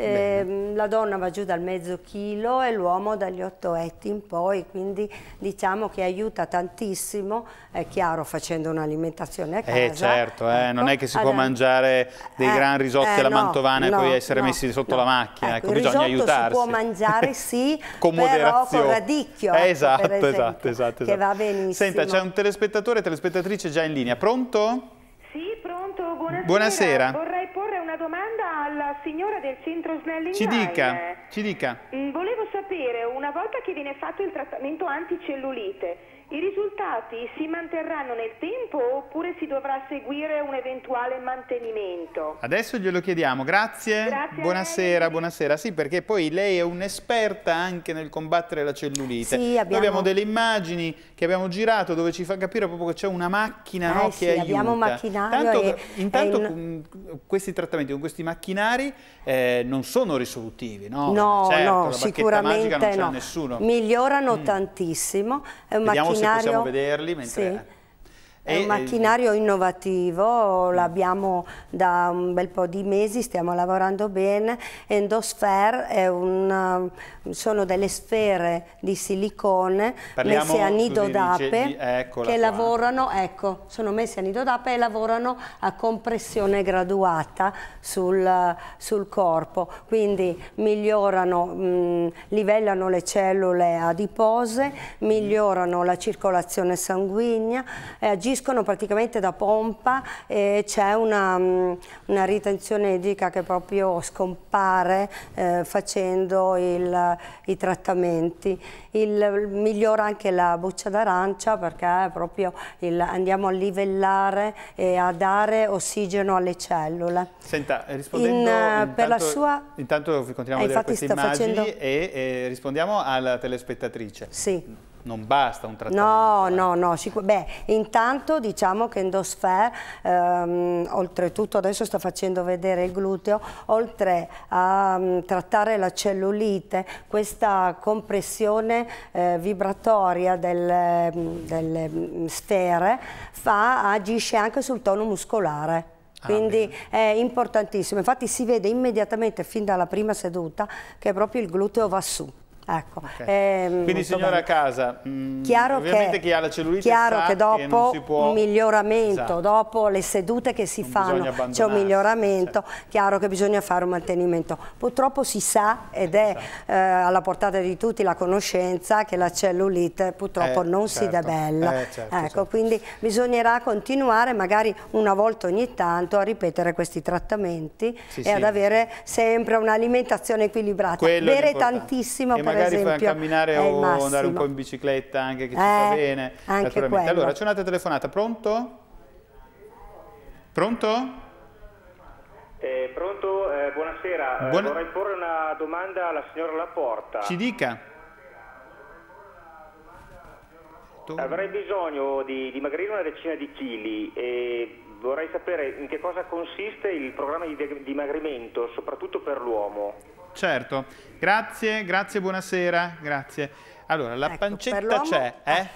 Ehm, la donna va giù dal mezzo chilo e l'uomo dagli otto etti in poi, quindi diciamo che aiuta tantissimo, è chiaro facendo un'alimentazione a eh, casa. Eh certo, eh, ecco, non è che si può mangiare dei eh, gran risotti eh, alla no, mantovana e no, poi essere no, messi sotto la macchina, ecco, ecco, bisogna aiutarsi. si può mangiare sì, con moderazione. con radicchio. Eh, ecco, esatto, esatto, esatto, esatto, Che esatto. va benissimo. Senta, c'è un telespettatore telespettatrice già in linea, pronto? Sì, pronto, buonasera. buonasera. Vorrei una domanda alla signora del centro Snelling Ci dica, ci dica. Mm, volevo sapere, una volta che viene fatto il trattamento anticellulite, i risultati si manterranno nel tempo oppure si dovrà seguire un eventuale mantenimento? Adesso glielo chiediamo, grazie. grazie buonasera, buonasera. Sì, perché poi lei è un'esperta anche nel combattere la cellulite. Sì, abbiamo... Noi abbiamo delle immagini che abbiamo girato dove ci fa capire proprio che c'è una macchina eh, no, sì, che aiuta. abbiamo un macchinario. Tanto, e, intanto e questi trattamenti con questi macchinari eh, non sono risolutivi, no? No, certo, no, sicuramente non no. Nessuno. Migliorano mm. tantissimo. È un Vediamo se possiamo vederli mentre... Sì. È un eh, macchinario innovativo, l'abbiamo da un bel po' di mesi, stiamo lavorando bene. Endosphere un, um, sono delle sfere di silicone Parliamo, messe a nido d'ape eh, che qua. lavorano, ecco, sono messe a nido d'ape e lavorano a compressione graduata sul, sul corpo. Quindi migliorano, mh, mm, livellano le cellule adipose, migliorano la circolazione sanguigna, e agiscono usciscono praticamente da pompa e c'è una, mm, una, ritenzione idrica che proprio scompare eh, facendo il, i trattamenti. Il, migliora anche la buccia d'arancia perché è proprio il, andiamo a livellare e a dare ossigeno alle cellule. Senta, eh, rispondendo In, intanto, eh, per la sua... Intanto continuiamo a eh, vedere queste immagini facendo... e, e rispondiamo alla telespettatrice. Sì non basta un trattamento. No, eh. no, no. Beh, intanto diciamo che Endosfer, ehm, oltretutto adesso sta facendo vedere il gluteo, oltre a um, trattare la cellulite, questa compressione eh, vibratoria delle, mm, delle mm, sfere fa, agisce anche sul tono muscolare. Ah, Quindi ah, è importantissimo, infatti si vede immediatamente fin dalla prima seduta che proprio il gluteo va su. Ecco. Okay. Eh, Quindi signora bene. a casa, mh, mm, chiaro che, chi ha la cellulite chiaro che dopo che può... un miglioramento, esatto. dopo le sedute che si non fanno c'è un miglioramento, certo. chiaro che bisogna fare un mantenimento. Purtroppo si sa ed è esatto. eh, alla portata di tutti la conoscenza che la cellulite purtroppo eh, non certo. si debella. Eh, certo, ecco, certo. Quindi bisognerà continuare magari una volta ogni tanto a ripetere questi trattamenti sì, e sì. ad avere sempre un'alimentazione equilibrata, Quello bere tantissimo per magari esempio, fai a camminare o massimo. andare un po' in bicicletta anche che ci eh, fa bene. Allora, c'è un'altra telefonata, pronto? Pronto? Eh, pronto, eh, buonasera. Eh, Buona... vorrei porre una domanda alla signora Laporta. Ci dica. Avrei bisogno di dimagrire una decina di chili e vorrei sapere in che cosa consiste il programma di dimagrimento, soprattutto per l'uomo certo. Grazie, grazie, buonasera, grazie. Allora, la ecco, pancetta c'è, eh? Ah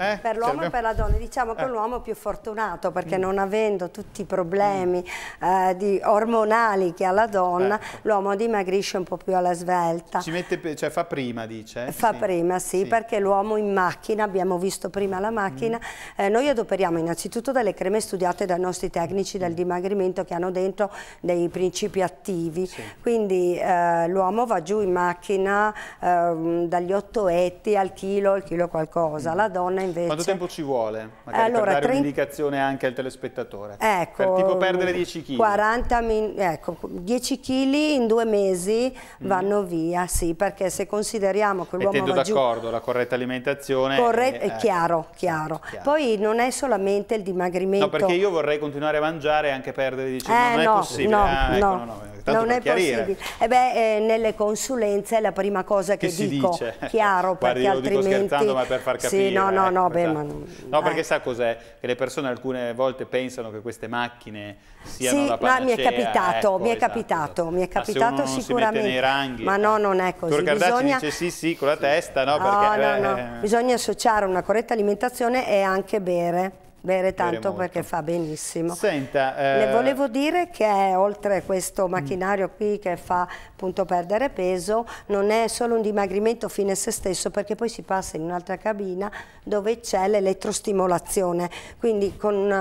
eh? per l'uomo e cioè, per la donna, diciamo che eh. l'uomo è più fortunato perché mm. non avendo tutti i problemi eh, di, ormonali che ha la donna, ecco. l'uomo dimagrisce un po' più alla svelta. Si mette, cioè fa prima dice? Eh? Fa sì. prima sì, sì. perché l'uomo in macchina, abbiamo visto prima la macchina, mm. Eh, noi adoperiamo innanzitutto delle creme studiate dai nostri tecnici del mm. dimagrimento che hanno dentro dei principi attivi, sì. quindi eh, l'uomo va giù in macchina ehm, dagli 8 etti al chilo, al chilo qualcosa, mm. la donna invece invece. Quanto tempo ci vuole? Magari allora, per dare 30... un'indicazione anche al telespettatore. Ecco, per tipo perdere 10 kg. 40 min... ecco, 10 kg in due mesi mm. vanno via, sì, perché se consideriamo che l'uomo Mettendo d'accordo la corretta alimentazione. Corre... È... Eh, chiaro, chiaro, chiaro, Poi non è solamente il dimagrimento. No, perché io vorrei continuare a mangiare e anche perdere 10 kg, eh, non no, è possibile. No, ah, ecco, no, no, Tanto non è chiarire. possibile. Eh beh, eh, nelle consulenze è la prima cosa che, che dico, si dice. chiaro, Guardi, perché altrimenti... Lo dico scherzando, ma per far capire. Sì, no, no, eh. no, No, beh, esatto. ma non... No, perché sa cos'è? Che le persone alcune volte pensano che queste macchine siano sì, la panacea. Sì, mi è capitato, ecco, mi è esatto, capitato, esatto. mi è capitato sicuramente. Ranghi, ma no, non è così. Turcardacci bisogna... dice sì, sì, con la sì. testa, no? no, perché, no, beh, no. Eh, eh. Bisogna associare una corretta alimentazione e anche bere bere tanto bere perché fa benissimo. Senta, eh... Le volevo dire che oltre a questo macchinario qui che fa appunto perdere peso, non è solo un dimagrimento fine a se stesso perché poi si passa in un'altra cabina dove c'è l'elettrostimolazione, quindi con un,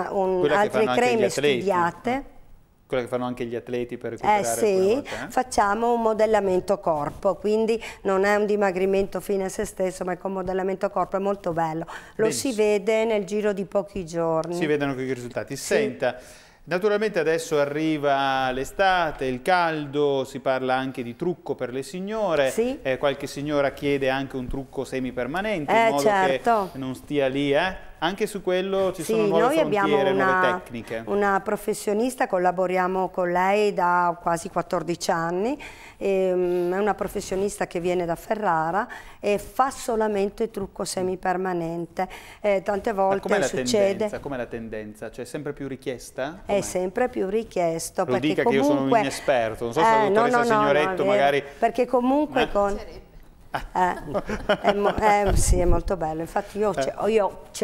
altri creme studiate quella che fanno anche gli atleti per eh, recuperare eh sì, volta, eh? facciamo un modellamento corpo quindi non è un dimagrimento fine a se stesso ma è con modellamento corpo è molto bello lo Benissimo. si vede nel giro di pochi giorni si vedono i risultati sì. senta Naturalmente adesso arriva l'estate, il caldo, si parla anche di trucco per le signore, sì. eh, qualche signora chiede anche un trucco semipermanente eh, in modo certo. che non stia lì eh, anche su quello ci sì, sono nuove noi abbiamo una, una, professionista, collaboriamo con lei da quasi 14 anni, ehm, è una professionista che viene da Ferrara e fa solamente trucco semipermanente. Eh, tante volte come succede... Com'è la tendenza? Cioè è sempre più richiesta? È sempre più richiesto. Lo dica comunque... che io sono un inesperto, non so se eh, la dottoressa no, no, Signoretto no, magari... Perché comunque Ma... con... Eh, è, mo eh, sì, è molto bello, infatti io ce,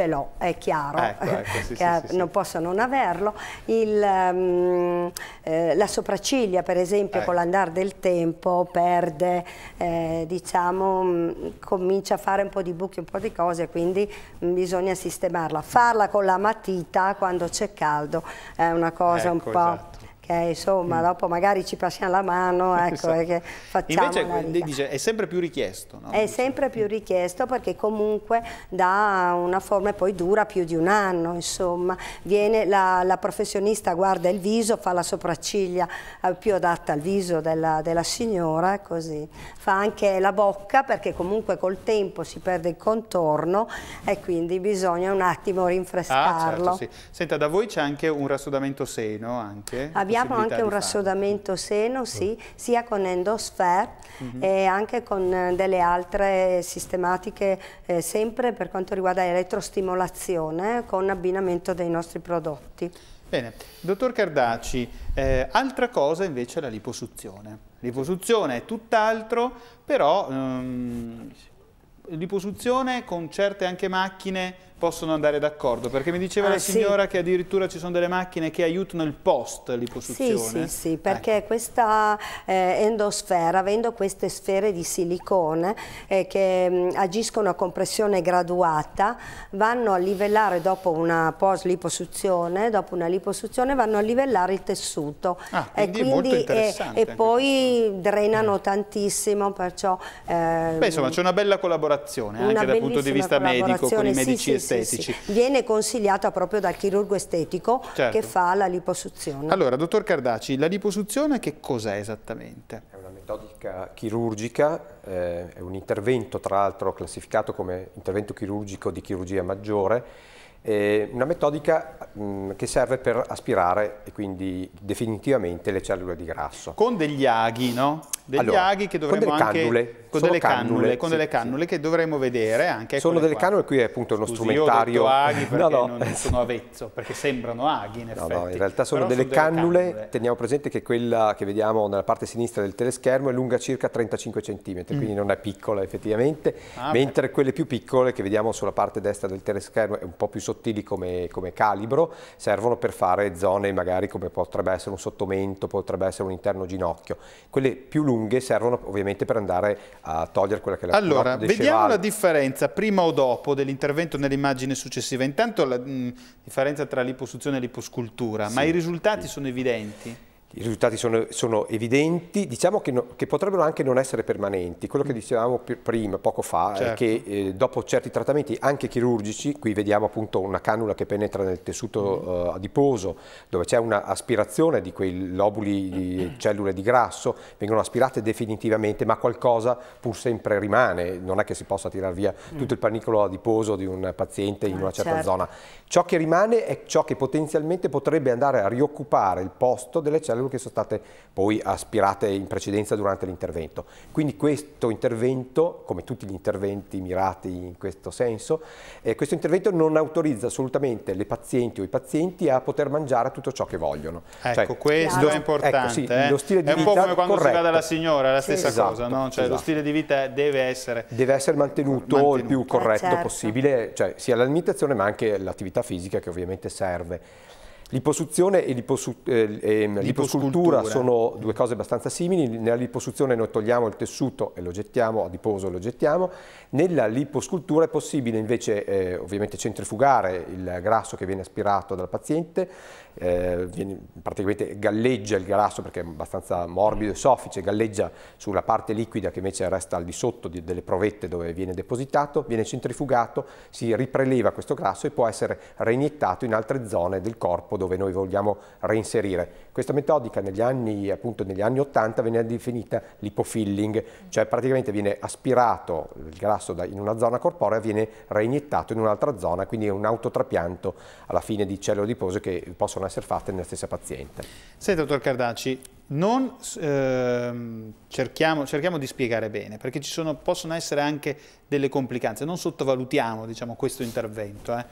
eh. l'ho, è chiaro, ecco, ecco, sì, che sì, non posso non averlo. Il, um, eh, la sopracciglia, per esempio, eh. con l'andare del tempo perde, eh, diciamo, mh, mm, comincia a fare un po' di buchi, un po' di cose, quindi mm, bisogna sistemarla. Farla con la matita quando c'è caldo è una cosa ecco, un po'... Esatto che insomma mm. dopo magari ci passiamo la mano, ecco, esatto. e che facciamo Invece dice, è sempre più richiesto. No? È dice. sempre più richiesto perché comunque dà una forma e poi dura più di un anno, insomma. Viene la, la professionista, guarda il viso, fa la sopracciglia eh, più adatta al viso della, della signora, così. Fa anche la bocca perché comunque col tempo si perde il contorno e quindi bisogna un attimo rinfrescarlo. Ah, certo, sì. Senta, da voi c'è anche un rassodamento seno anche? Abbiamo abbiamo anche un rassodamento seno, sì, sia con endosfer mm -hmm. e anche con eh, delle altre sistematiche eh, sempre per quanto riguarda l'elettrostimolazione con abbinamento dei nostri prodotti. Bene, dottor Cardaci, eh, altra cosa invece è la liposuzione. Liposuzione è tutt'altro, però ehm, liposuzione con certe anche macchine possono andare d'accordo, perché mi diceva ah, la signora sì. che addirittura ci sono delle macchine che aiutano il post liposuzione. Sì, sì, sì, ecco. perché ecco. questa eh, endosfera, avendo queste sfere di silicone eh, che mh, agiscono a compressione graduata, vanno a livellare dopo una post liposuzione, dopo una liposuzione vanno a livellare il tessuto ah, quindi, eh, quindi e, e poi questo. drenano mm. tantissimo, perciò eh, Beh, insomma, c'è una bella collaborazione anche dal punto di vista medico con i medici sì, estetici. Sì, sì. Viene consigliata proprio dal chirurgo estetico certo. che fa la liposuzione. Allora, dottor Cardaci, la liposuzione che cos'è esattamente? È una metodica chirurgica, eh, è un intervento tra l'altro classificato come intervento chirurgico di chirurgia maggiore, eh, una metodica mh, mm, che serve per aspirare e quindi definitivamente le cellule di grasso. Con degli aghi, no? degli allora, aghi che dovremmo con anche cannule, con delle cannule, cannule, con sì, delle cannule sì. che dovremmo vedere anche sono delle qua. cannule qui è appunto uno Scusi, strumentario io ho aghi perché no, no. non sono avezzo perché sembrano aghi in effetti no, no in realtà sono delle, delle cannule. cannule, teniamo presente che quella che vediamo nella parte sinistra del teleschermo è lunga circa 35 cm mm. quindi non è piccola effettivamente ah, mentre beh. quelle più piccole che vediamo sulla parte destra del teleschermo è un po' più sottili come, come calibro servono per fare zone magari come potrebbe essere un sottomento potrebbe essere un interno ginocchio quelle più lunghe lunghe servono ovviamente per andare a togliere quella che è la Allora, vediamo la differenza prima o dopo dell'intervento nell'immagine successiva. Intanto la mh, differenza tra liposuzione e liposcultura, sì, ma i risultati sì. sono evidenti? I risultati sono, sono evidenti, diciamo che, no, che, potrebbero anche non essere permanenti. Quello che mm. dicevamo prima, poco fa, certo. è che eh, dopo certi trattamenti, anche chirurgici, qui vediamo appunto una cannula che penetra nel tessuto mm. Eh, adiposo, dove c'è un'aspirazione di quei lobuli di mm. cellule di grasso, vengono aspirate definitivamente, ma qualcosa pur sempre rimane. Non è che si possa tirare via mm. tutto il panicolo adiposo di un paziente in eh, una certa certo. zona. Ciò che rimane è ciò che potenzialmente potrebbe andare a rioccupare il posto delle cellule euro che sono state poi aspirate in precedenza durante l'intervento. Quindi questo intervento, come tutti gli interventi mirati in questo senso, eh, questo intervento non autorizza assolutamente le pazienti o i pazienti a poter mangiare tutto ciò che vogliono. Cioè, ecco, cioè, questo lo, è ecco, importante. Ecco, sì, eh? lo stile di è un vita po' come quando corretto. si va dalla signora, la stessa esatto, cosa, no? cioè, esatto. lo stile di vita deve essere, deve essere mantenuto, mantenuto, il più eh, corretto eh, certo. possibile, cioè, sia l'alimentazione ma anche l'attività fisica che ovviamente serve. Liposuzione e, liposu eh, e ehm, liposcultura sono due cose abbastanza simili, nella liposuzione noi togliamo il tessuto e lo gettiamo, adiposo e lo gettiamo, nella liposcultura è possibile invece eh, ovviamente centrifugare il grasso che viene aspirato dal paziente, eh, viene, praticamente galleggia il grasso perché è abbastanza morbido e soffice, galleggia sulla parte liquida che invece resta al di sotto di, delle provette dove viene depositato, viene centrifugato, si ripreleva questo grasso e può essere reiniettato in altre zone del corpo dove noi vogliamo reinserire. Questa metodica negli anni, appunto, negli anni 80 veniva definita lipofilling, cioè praticamente viene aspirato il grasso da, in una zona corporea e viene reiniettato in un'altra zona, quindi è un autotrapianto alla fine di cellule adipose che possono essere fatte nella stessa paziente. Senta, dottor Cardacci, non, ehm, cerchiamo, cerchiamo, di spiegare bene, perché ci sono, possono essere anche delle complicanze, non sottovalutiamo diciamo, questo intervento, eh?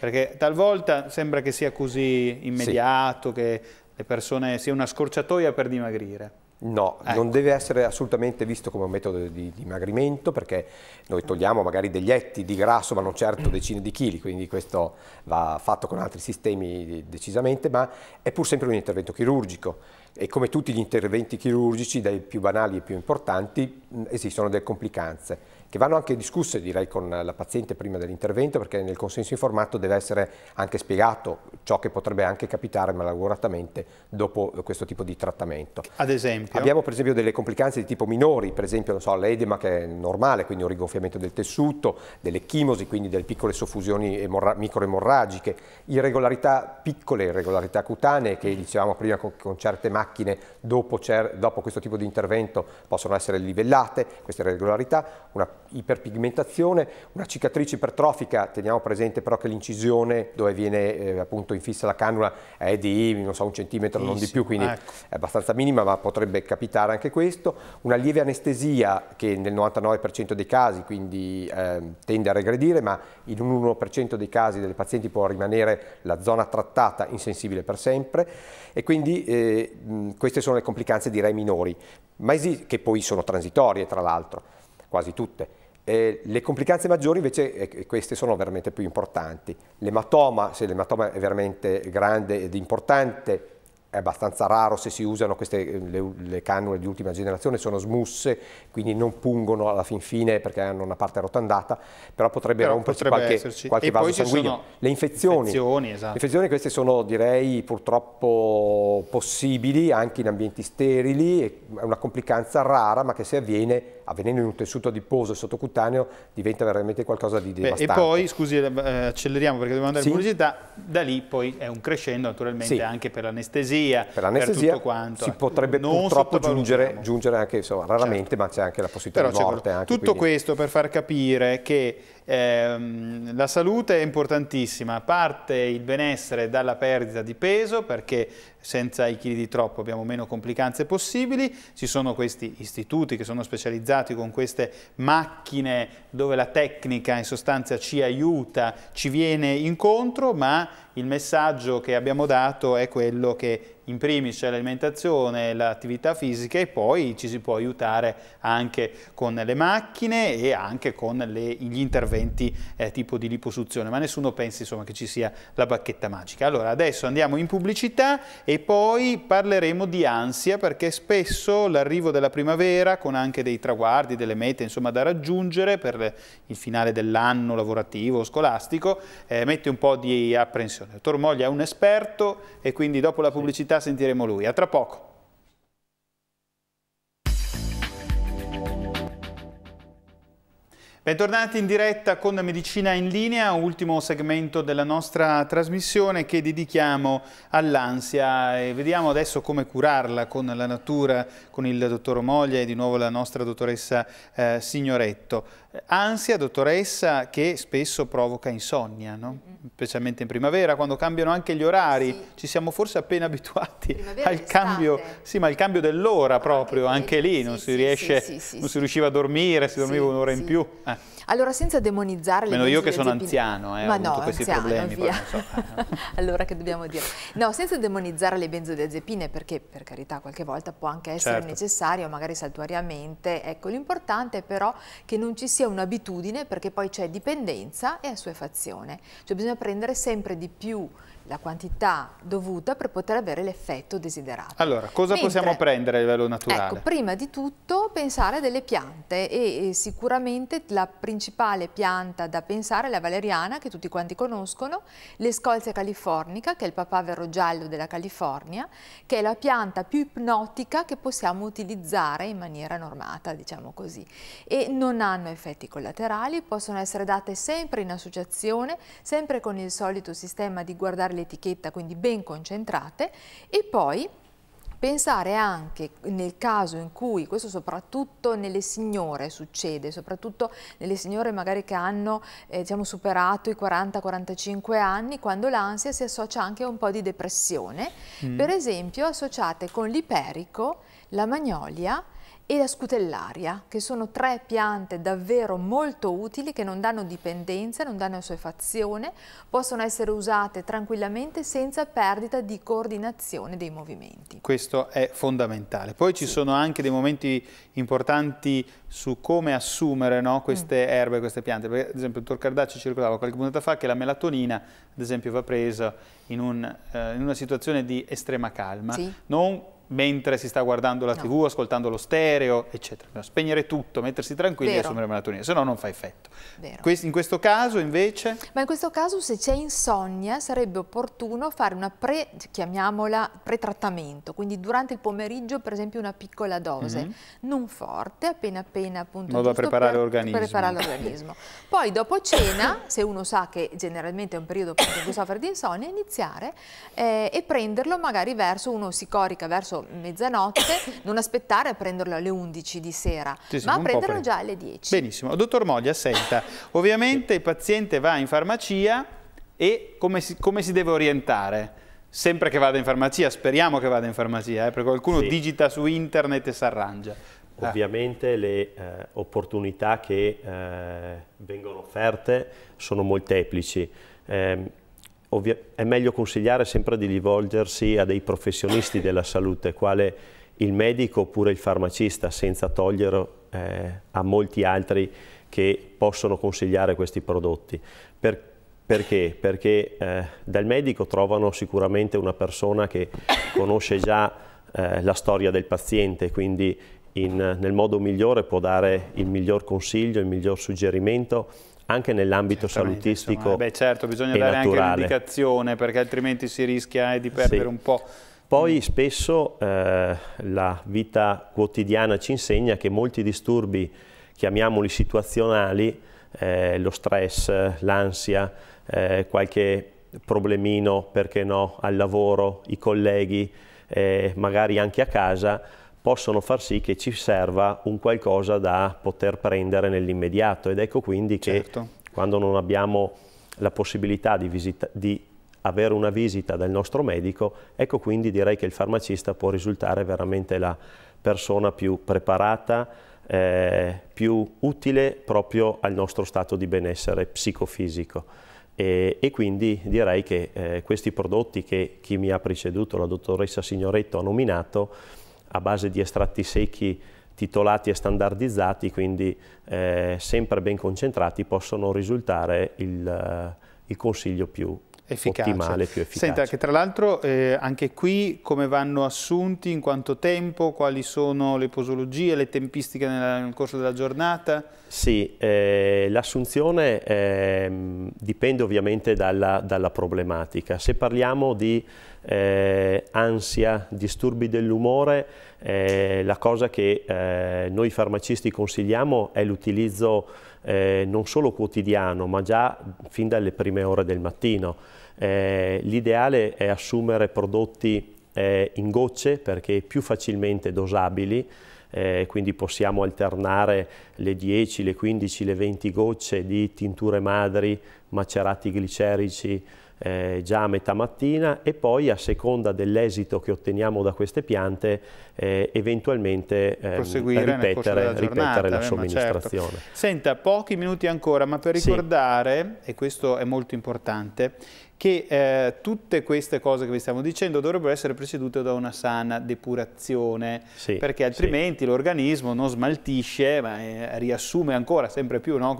perché talvolta sembra che sia così immediato, sì. che le persone sia una scorciatoia per dimagrire. No, ecco. non deve essere assolutamente visto come un metodo di dimagrimento perché noi togliamo magari degli etti di grasso ma non certo decine di chili, quindi questo va fatto con altri sistemi decisamente, ma è pur sempre un intervento chirurgico e come tutti gli interventi chirurgici, dai più banali ai più importanti, esistono delle complicanze che vanno anche discusse direi con la paziente prima dell'intervento perché nel consenso informato deve essere anche spiegato ciò che potrebbe anche capitare malauguratamente dopo questo tipo di trattamento. Ad esempio? Abbiamo per esempio delle complicanze di tipo minori, per esempio so, l'edema che è normale, quindi un rigonfiamento del tessuto, delle chimosi, quindi delle piccole soffusioni microemorragiche, irregolarità, piccole irregolarità cutanee che dicevamo prima con, con certe macchine dopo, cer dopo questo tipo di intervento possono essere livellate, queste irregolarità, una iperpigmentazione, una cicatrice ipertrofica, teniamo presente però che l'incisione dove viene eh, appunto infissa la cannula è di so, un centimetro, non di più, quindi ecco. è abbastanza minima, ma potrebbe capitare anche questo. Una lieve anestesia che nel 99% dei casi quindi eh, tende a regredire, ma in un 1% dei casi delle pazienti può rimanere la zona trattata insensibile per sempre e quindi eh, queste sono le complicanze direi minori, ma esiste, che poi sono transitorie tra l'altro, quasi tutte. Eh, le complicanze maggiori invece, eh, queste sono veramente più importanti. L'ematoma, se l'ematoma è veramente grande ed importante, è abbastanza raro se si usano queste le, le cannule di ultima generazione, sono smusse, quindi non pungono alla fin fine perché hanno una parte arrotondata, però potrebbe però romperci potrebbe qualche, esserci. qualche e vaso sanguigno. Le infezioni, infezioni, esatto. le infezioni queste sono direi purtroppo possibili anche in ambienti sterili, è una complicanza rara ma che se avviene, avvenendo in un tessuto adiposo e sottocutaneo, diventa veramente qualcosa di devastante. e poi, scusi, eh, acceleriamo perché dobbiamo andare sì? in pubblicità, da lì poi è un crescendo naturalmente sì. anche per l'anestesia l'anestesia, per, l'anestesia tutto quanto. Si potrebbe non purtroppo giungere, giungere, anche, insomma, raramente, certo. ma c'è anche la possibilità Però di morte. Anche, tutto quindi... questo per far capire che Ehm, la salute è importantissima, parte il benessere dalla perdita di peso perché senza i chili di troppo abbiamo meno complicanze possibili, ci sono questi istituti che sono specializzati con queste macchine dove la tecnica in sostanza ci aiuta, ci viene incontro, ma il messaggio che abbiamo dato è quello che in primis l'alimentazione, l'attività fisica e poi ci si può aiutare anche con le macchine e anche con le, gli interventi eh, tipo di liposuzione, ma nessuno pensa insomma, che ci sia la bacchetta magica. Allora adesso andiamo in pubblicità e poi parleremo di ansia perché spesso l'arrivo della primavera con anche dei traguardi, delle mete insomma, da raggiungere per il finale dell'anno lavorativo, o scolastico, eh, mette un po' di apprensione. Tormoglia è un esperto e quindi dopo la pubblicità sentiremo lui. A tra poco. Bentornati in diretta con Medicina in linea, ultimo segmento della nostra trasmissione che dedichiamo all'ansia e vediamo adesso come curarla con la natura, con il dottor Moglia e di nuovo la nostra dottoressa eh, Signoretto ansia, dottoressa, che spesso provoca insonnia, no? specialmente in primavera, quando cambiano anche gli orari. Sì. Ci siamo forse appena abituati al cambio, sì, ma al cambio dell'ora proprio, anche, lì non, si riusciva a dormire, si dormiva un'ora in più. Eh. Allora, senza demonizzare le Meno io che sono anziano, eh, ma ho no, avuto questi anziano, problemi. Via. So. allora, che dobbiamo dire? No, senza demonizzare le benzodiazepine, perché per carità qualche volta può anche essere certo. necessario, magari saltuariamente. Ecco, l'importante è però che non ci sia un'abitudine, perché poi c'è dipendenza e assuefazione. Cioè bisogna prendere sempre di più la quantità dovuta per poter avere l'effetto desiderato. Allora, cosa Mentre, possiamo prendere a livello naturale? Ecco, prima di tutto pensare delle piante e, e sicuramente la principale pianta da pensare è la valeriana che tutti quanti conoscono, l'escolzia californica che è il papavero giallo della California, che è la pianta più ipnotica che possiamo utilizzare in maniera normata, diciamo così, e non hanno effetti collaterali, possono essere date sempre in associazione, sempre con il solito sistema di guardare dare l'etichetta, quindi ben concentrate, e poi pensare anche nel caso in cui, questo soprattutto nelle signore succede, soprattutto nelle signore magari che hanno eh, diciamo, superato i 40-45 anni, quando l'ansia si associa anche a un po' di depressione, mm. per esempio associate con l'iperico, la magnolia, e la scutellaria, che sono tre piante davvero molto utili che non danno dipendenza, non danno assuefazione, possono essere usate tranquillamente senza perdita di coordinazione dei movimenti. Questo è fondamentale. Poi ci sì. sono anche dei momenti importanti su come assumere no, queste mm. erbe, queste piante. Perché, ad esempio, il dottor Cardacci ci ricordava qualche puntata fa che la melatonina, ad esempio, va presa in, un, eh, in una situazione di estrema calma, sì. non mentre si sta guardando la no. tv, ascoltando lo stereo, eccetera. Bisogna spegnere tutto, mettersi tranquilli Vero. e assumere melatonina, se no non fa effetto. Quest in questo caso invece? Ma in questo caso se c'è insonnia sarebbe opportuno fare una pre, chiamiamola pretrattamento, quindi durante il pomeriggio per esempio una piccola dose, mm -hmm. non forte, appena appena appunto Modo preparare l'organismo. preparare l'organismo. Poi dopo cena, se uno sa che generalmente è un periodo in cui soffre di insonnia, iniziare eh, e prenderlo magari verso, uno si corica verso mezzanotte, non aspettare a prenderlo alle 11 di sera, sì, sì, ma a prenderlo pre... già alle 10. Benissimo. Dottor Moglia, senta, ovviamente il paziente va in farmacia e come si, come si deve orientare? Sempre che vada in farmacia, speriamo che vada in farmacia, eh, perché qualcuno sì. digita su internet e si arrangia. Eh. Ovviamente le eh, opportunità che eh, vengono offerte sono molteplici. Eh, è meglio consigliare sempre di rivolgersi a dei professionisti della salute, quale il medico oppure il farmacista, senza togliere eh, a molti altri che possono consigliare questi prodotti. Per, perché? Perché eh, dal medico trovano sicuramente una persona che conosce già eh, la storia del paziente, quindi in, nel modo migliore può dare il miglior consiglio, il miglior suggerimento anche nell'ambito salutistico eh, Beh, certo, bisogna dare naturale. anche un'indicazione perché altrimenti si rischia eh, di perdere sì. un po'. Poi spesso eh, la vita quotidiana ci insegna che molti disturbi, chiamiamoli situazionali, eh, lo stress, l'ansia, eh, qualche problemino, perché no, al lavoro, i colleghi, eh, magari anche a casa, possono far sì che ci serva un qualcosa da poter prendere nell'immediato ed ecco quindi che certo. quando non abbiamo la possibilità di, visita, di avere una visita dal nostro medico, ecco quindi direi che il farmacista può risultare veramente la persona più preparata, eh, più utile proprio al nostro stato di benessere psicofisico. E, e quindi direi che eh, questi prodotti che chi mi ha preceduto, la dottoressa Signoretto, ha nominato, a base di estratti secchi titolati e standardizzati, quindi eh, sempre ben concentrati, possono risultare il, eh, il consiglio più efficace. ottimale, più efficace. Senta, che tra l'altro eh, anche qui come vanno assunti, in quanto tempo, quali sono le posologie, le tempistiche nel, nel corso della giornata? Sì, eh, l'assunzione ehm, dipende ovviamente dalla, dalla problematica. Se parliamo di eh, ansia, disturbi dell'umore, eh, la cosa che eh, noi farmacisti consigliamo è l'utilizzo eh, non solo quotidiano ma già fin dalle prime ore del mattino. Eh, l'ideale è assumere prodotti eh, in gocce perché più facilmente dosabili eh, quindi possiamo alternare le 10, le 15, le 20 gocce di tinture madri, macerati glicerici, eh, già a metà mattina e poi a seconda dell'esito che otteniamo da queste piante eh, eventualmente eh, ripetere, ripetere, la eh, certo. somministrazione. Certo. Senta, pochi minuti ancora, ma per ricordare, sì. e questo è molto importante, che eh, tutte queste cose che vi stiamo dicendo dovrebbero essere precedute da una sana depurazione, sì, perché altrimenti sì. l'organismo non smaltisce, ma eh, riassume ancora sempre più no?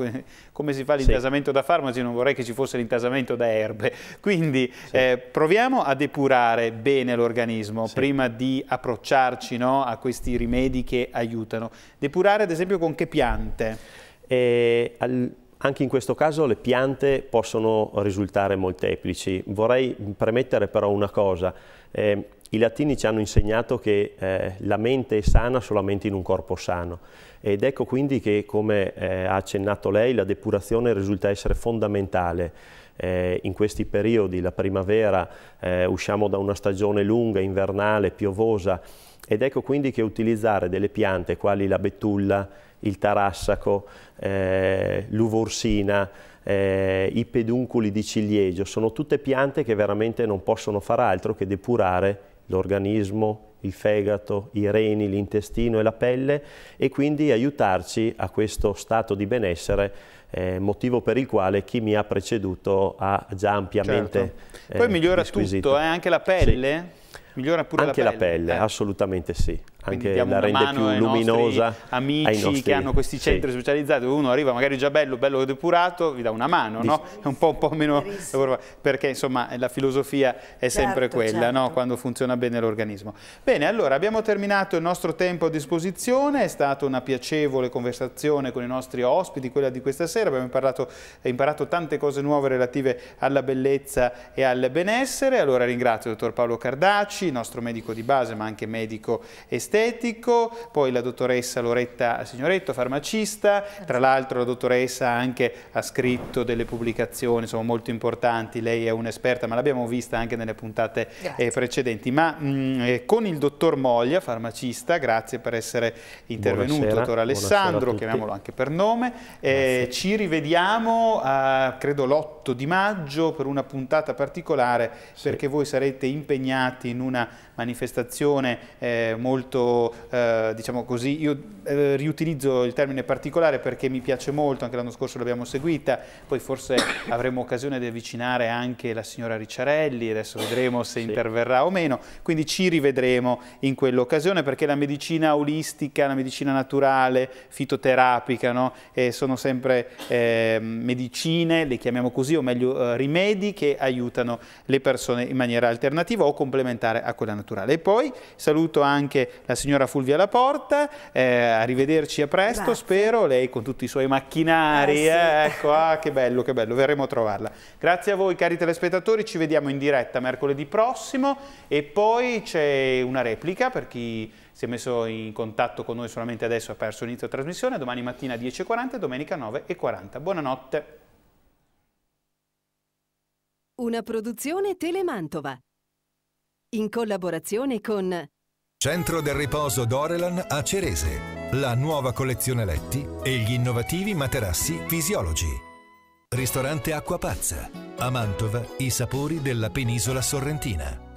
come si fa l'intasamento sì. da farmaci, non vorrei che ci fosse l'intasamento da erbe. Quindi eh, proviamo a depurare bene l'organismo prima di approcciarci no? a questi rimedi che aiutano. Depurare ad esempio con che piante? Eh, al anche in questo caso le piante possono risultare molteplici. Vorrei premettere però una cosa. Eh, i latini ci hanno insegnato che eh, la mente è sana solamente in un corpo sano ed ecco quindi che, come eh, ha accennato lei, la depurazione risulta essere fondamentale. Eh, in questi periodi, la primavera, eh, usciamo da una stagione lunga, invernale, piovosa ed ecco quindi che utilizzare delle piante quali la betulla, il tarassaco, eh, l'uvorsina, eh, i peduncoli di ciliegio, sono tutte piante che veramente non possono far altro che depurare l'organismo, il fegato, i reni, l'intestino e la pelle e quindi aiutarci a questo stato di benessere eh, motivo per il quale chi mi ha preceduto ha già ampiamente certo. Poi eh, migliora disquisito. tutto, eh? anche la pelle? Sì. Migliora pure anche la pelle? Anche la pelle, eh. assolutamente sì. Anche diamo la rende più luminosa amici nostri, che hanno questi centri sì. specializzati dove uno arriva magari già bello, bello depurato, vi dà una mano, Di... no? È un po', un po meno perché insomma la filosofia è certo, sempre quella, certo. no? Quando funziona bene l'organismo. Bene, allora abbiamo terminato il nostro tempo a disposizione, è stata una piacevole conversazione con i nostri ospiti, quella di questa sera, abbiamo imparato, imparato tante cose nuove relative alla bellezza e al benessere, allora ringrazio il dottor Paolo Cardaci, nostro medico di base ma anche medico esterno estetico, poi la dottoressa Loretta Signoretto, farmacista, tra l'altro la dottoressa anche ha scritto delle pubblicazioni insomma, molto importanti, lei è un'esperta ma l'abbiamo vista anche nelle puntate eh, precedenti, ma mh, mm, eh, con il dottor Moglia, farmacista, grazie per essere intervenuto, buonasera, dottor Alessandro, chiamiamolo anche per nome, eh, ci rivediamo a, credo l'8 di maggio per una puntata particolare sì. perché voi sarete impegnati in una manifestazione eh, molto molto, eh, diciamo così, io eh, riutilizzo il termine particolare perché mi piace molto, anche l'anno scorso l'abbiamo seguita, poi forse avremo occasione di avvicinare anche la signora Ricciarelli, adesso vedremo se sì. interverrà o meno, quindi ci rivedremo in quell'occasione perché la medicina olistica, la medicina naturale, fitoterapica, no? eh, sono sempre ehm, medicine, le chiamiamo così, o meglio eh, rimedi che aiutano le persone in maniera alternativa o complementare a quella naturale. E poi saluto anche la signora Fulvia Laporta, eh, arrivederci a presto Grazie. spero, lei con tutti i suoi macchinari, eh, sì. eh, ecco, ah, che bello, che bello, verremo a trovarla. Grazie a voi cari telespettatori, ci vediamo in diretta mercoledì prossimo e poi c'è una replica per chi si è messo in contatto con noi solamente adesso ha perso l'inizio trasmissione, domani mattina 10.40 domenica 9.40. Buonanotte. Una produzione Telemantova in collaborazione con Centro del riposo Dorelan a Cerese, la nuova collezione letti e gli innovativi materassi fisiologi. Ristorante Acqua Pazza, a Mantova i sapori della penisola sorrentina.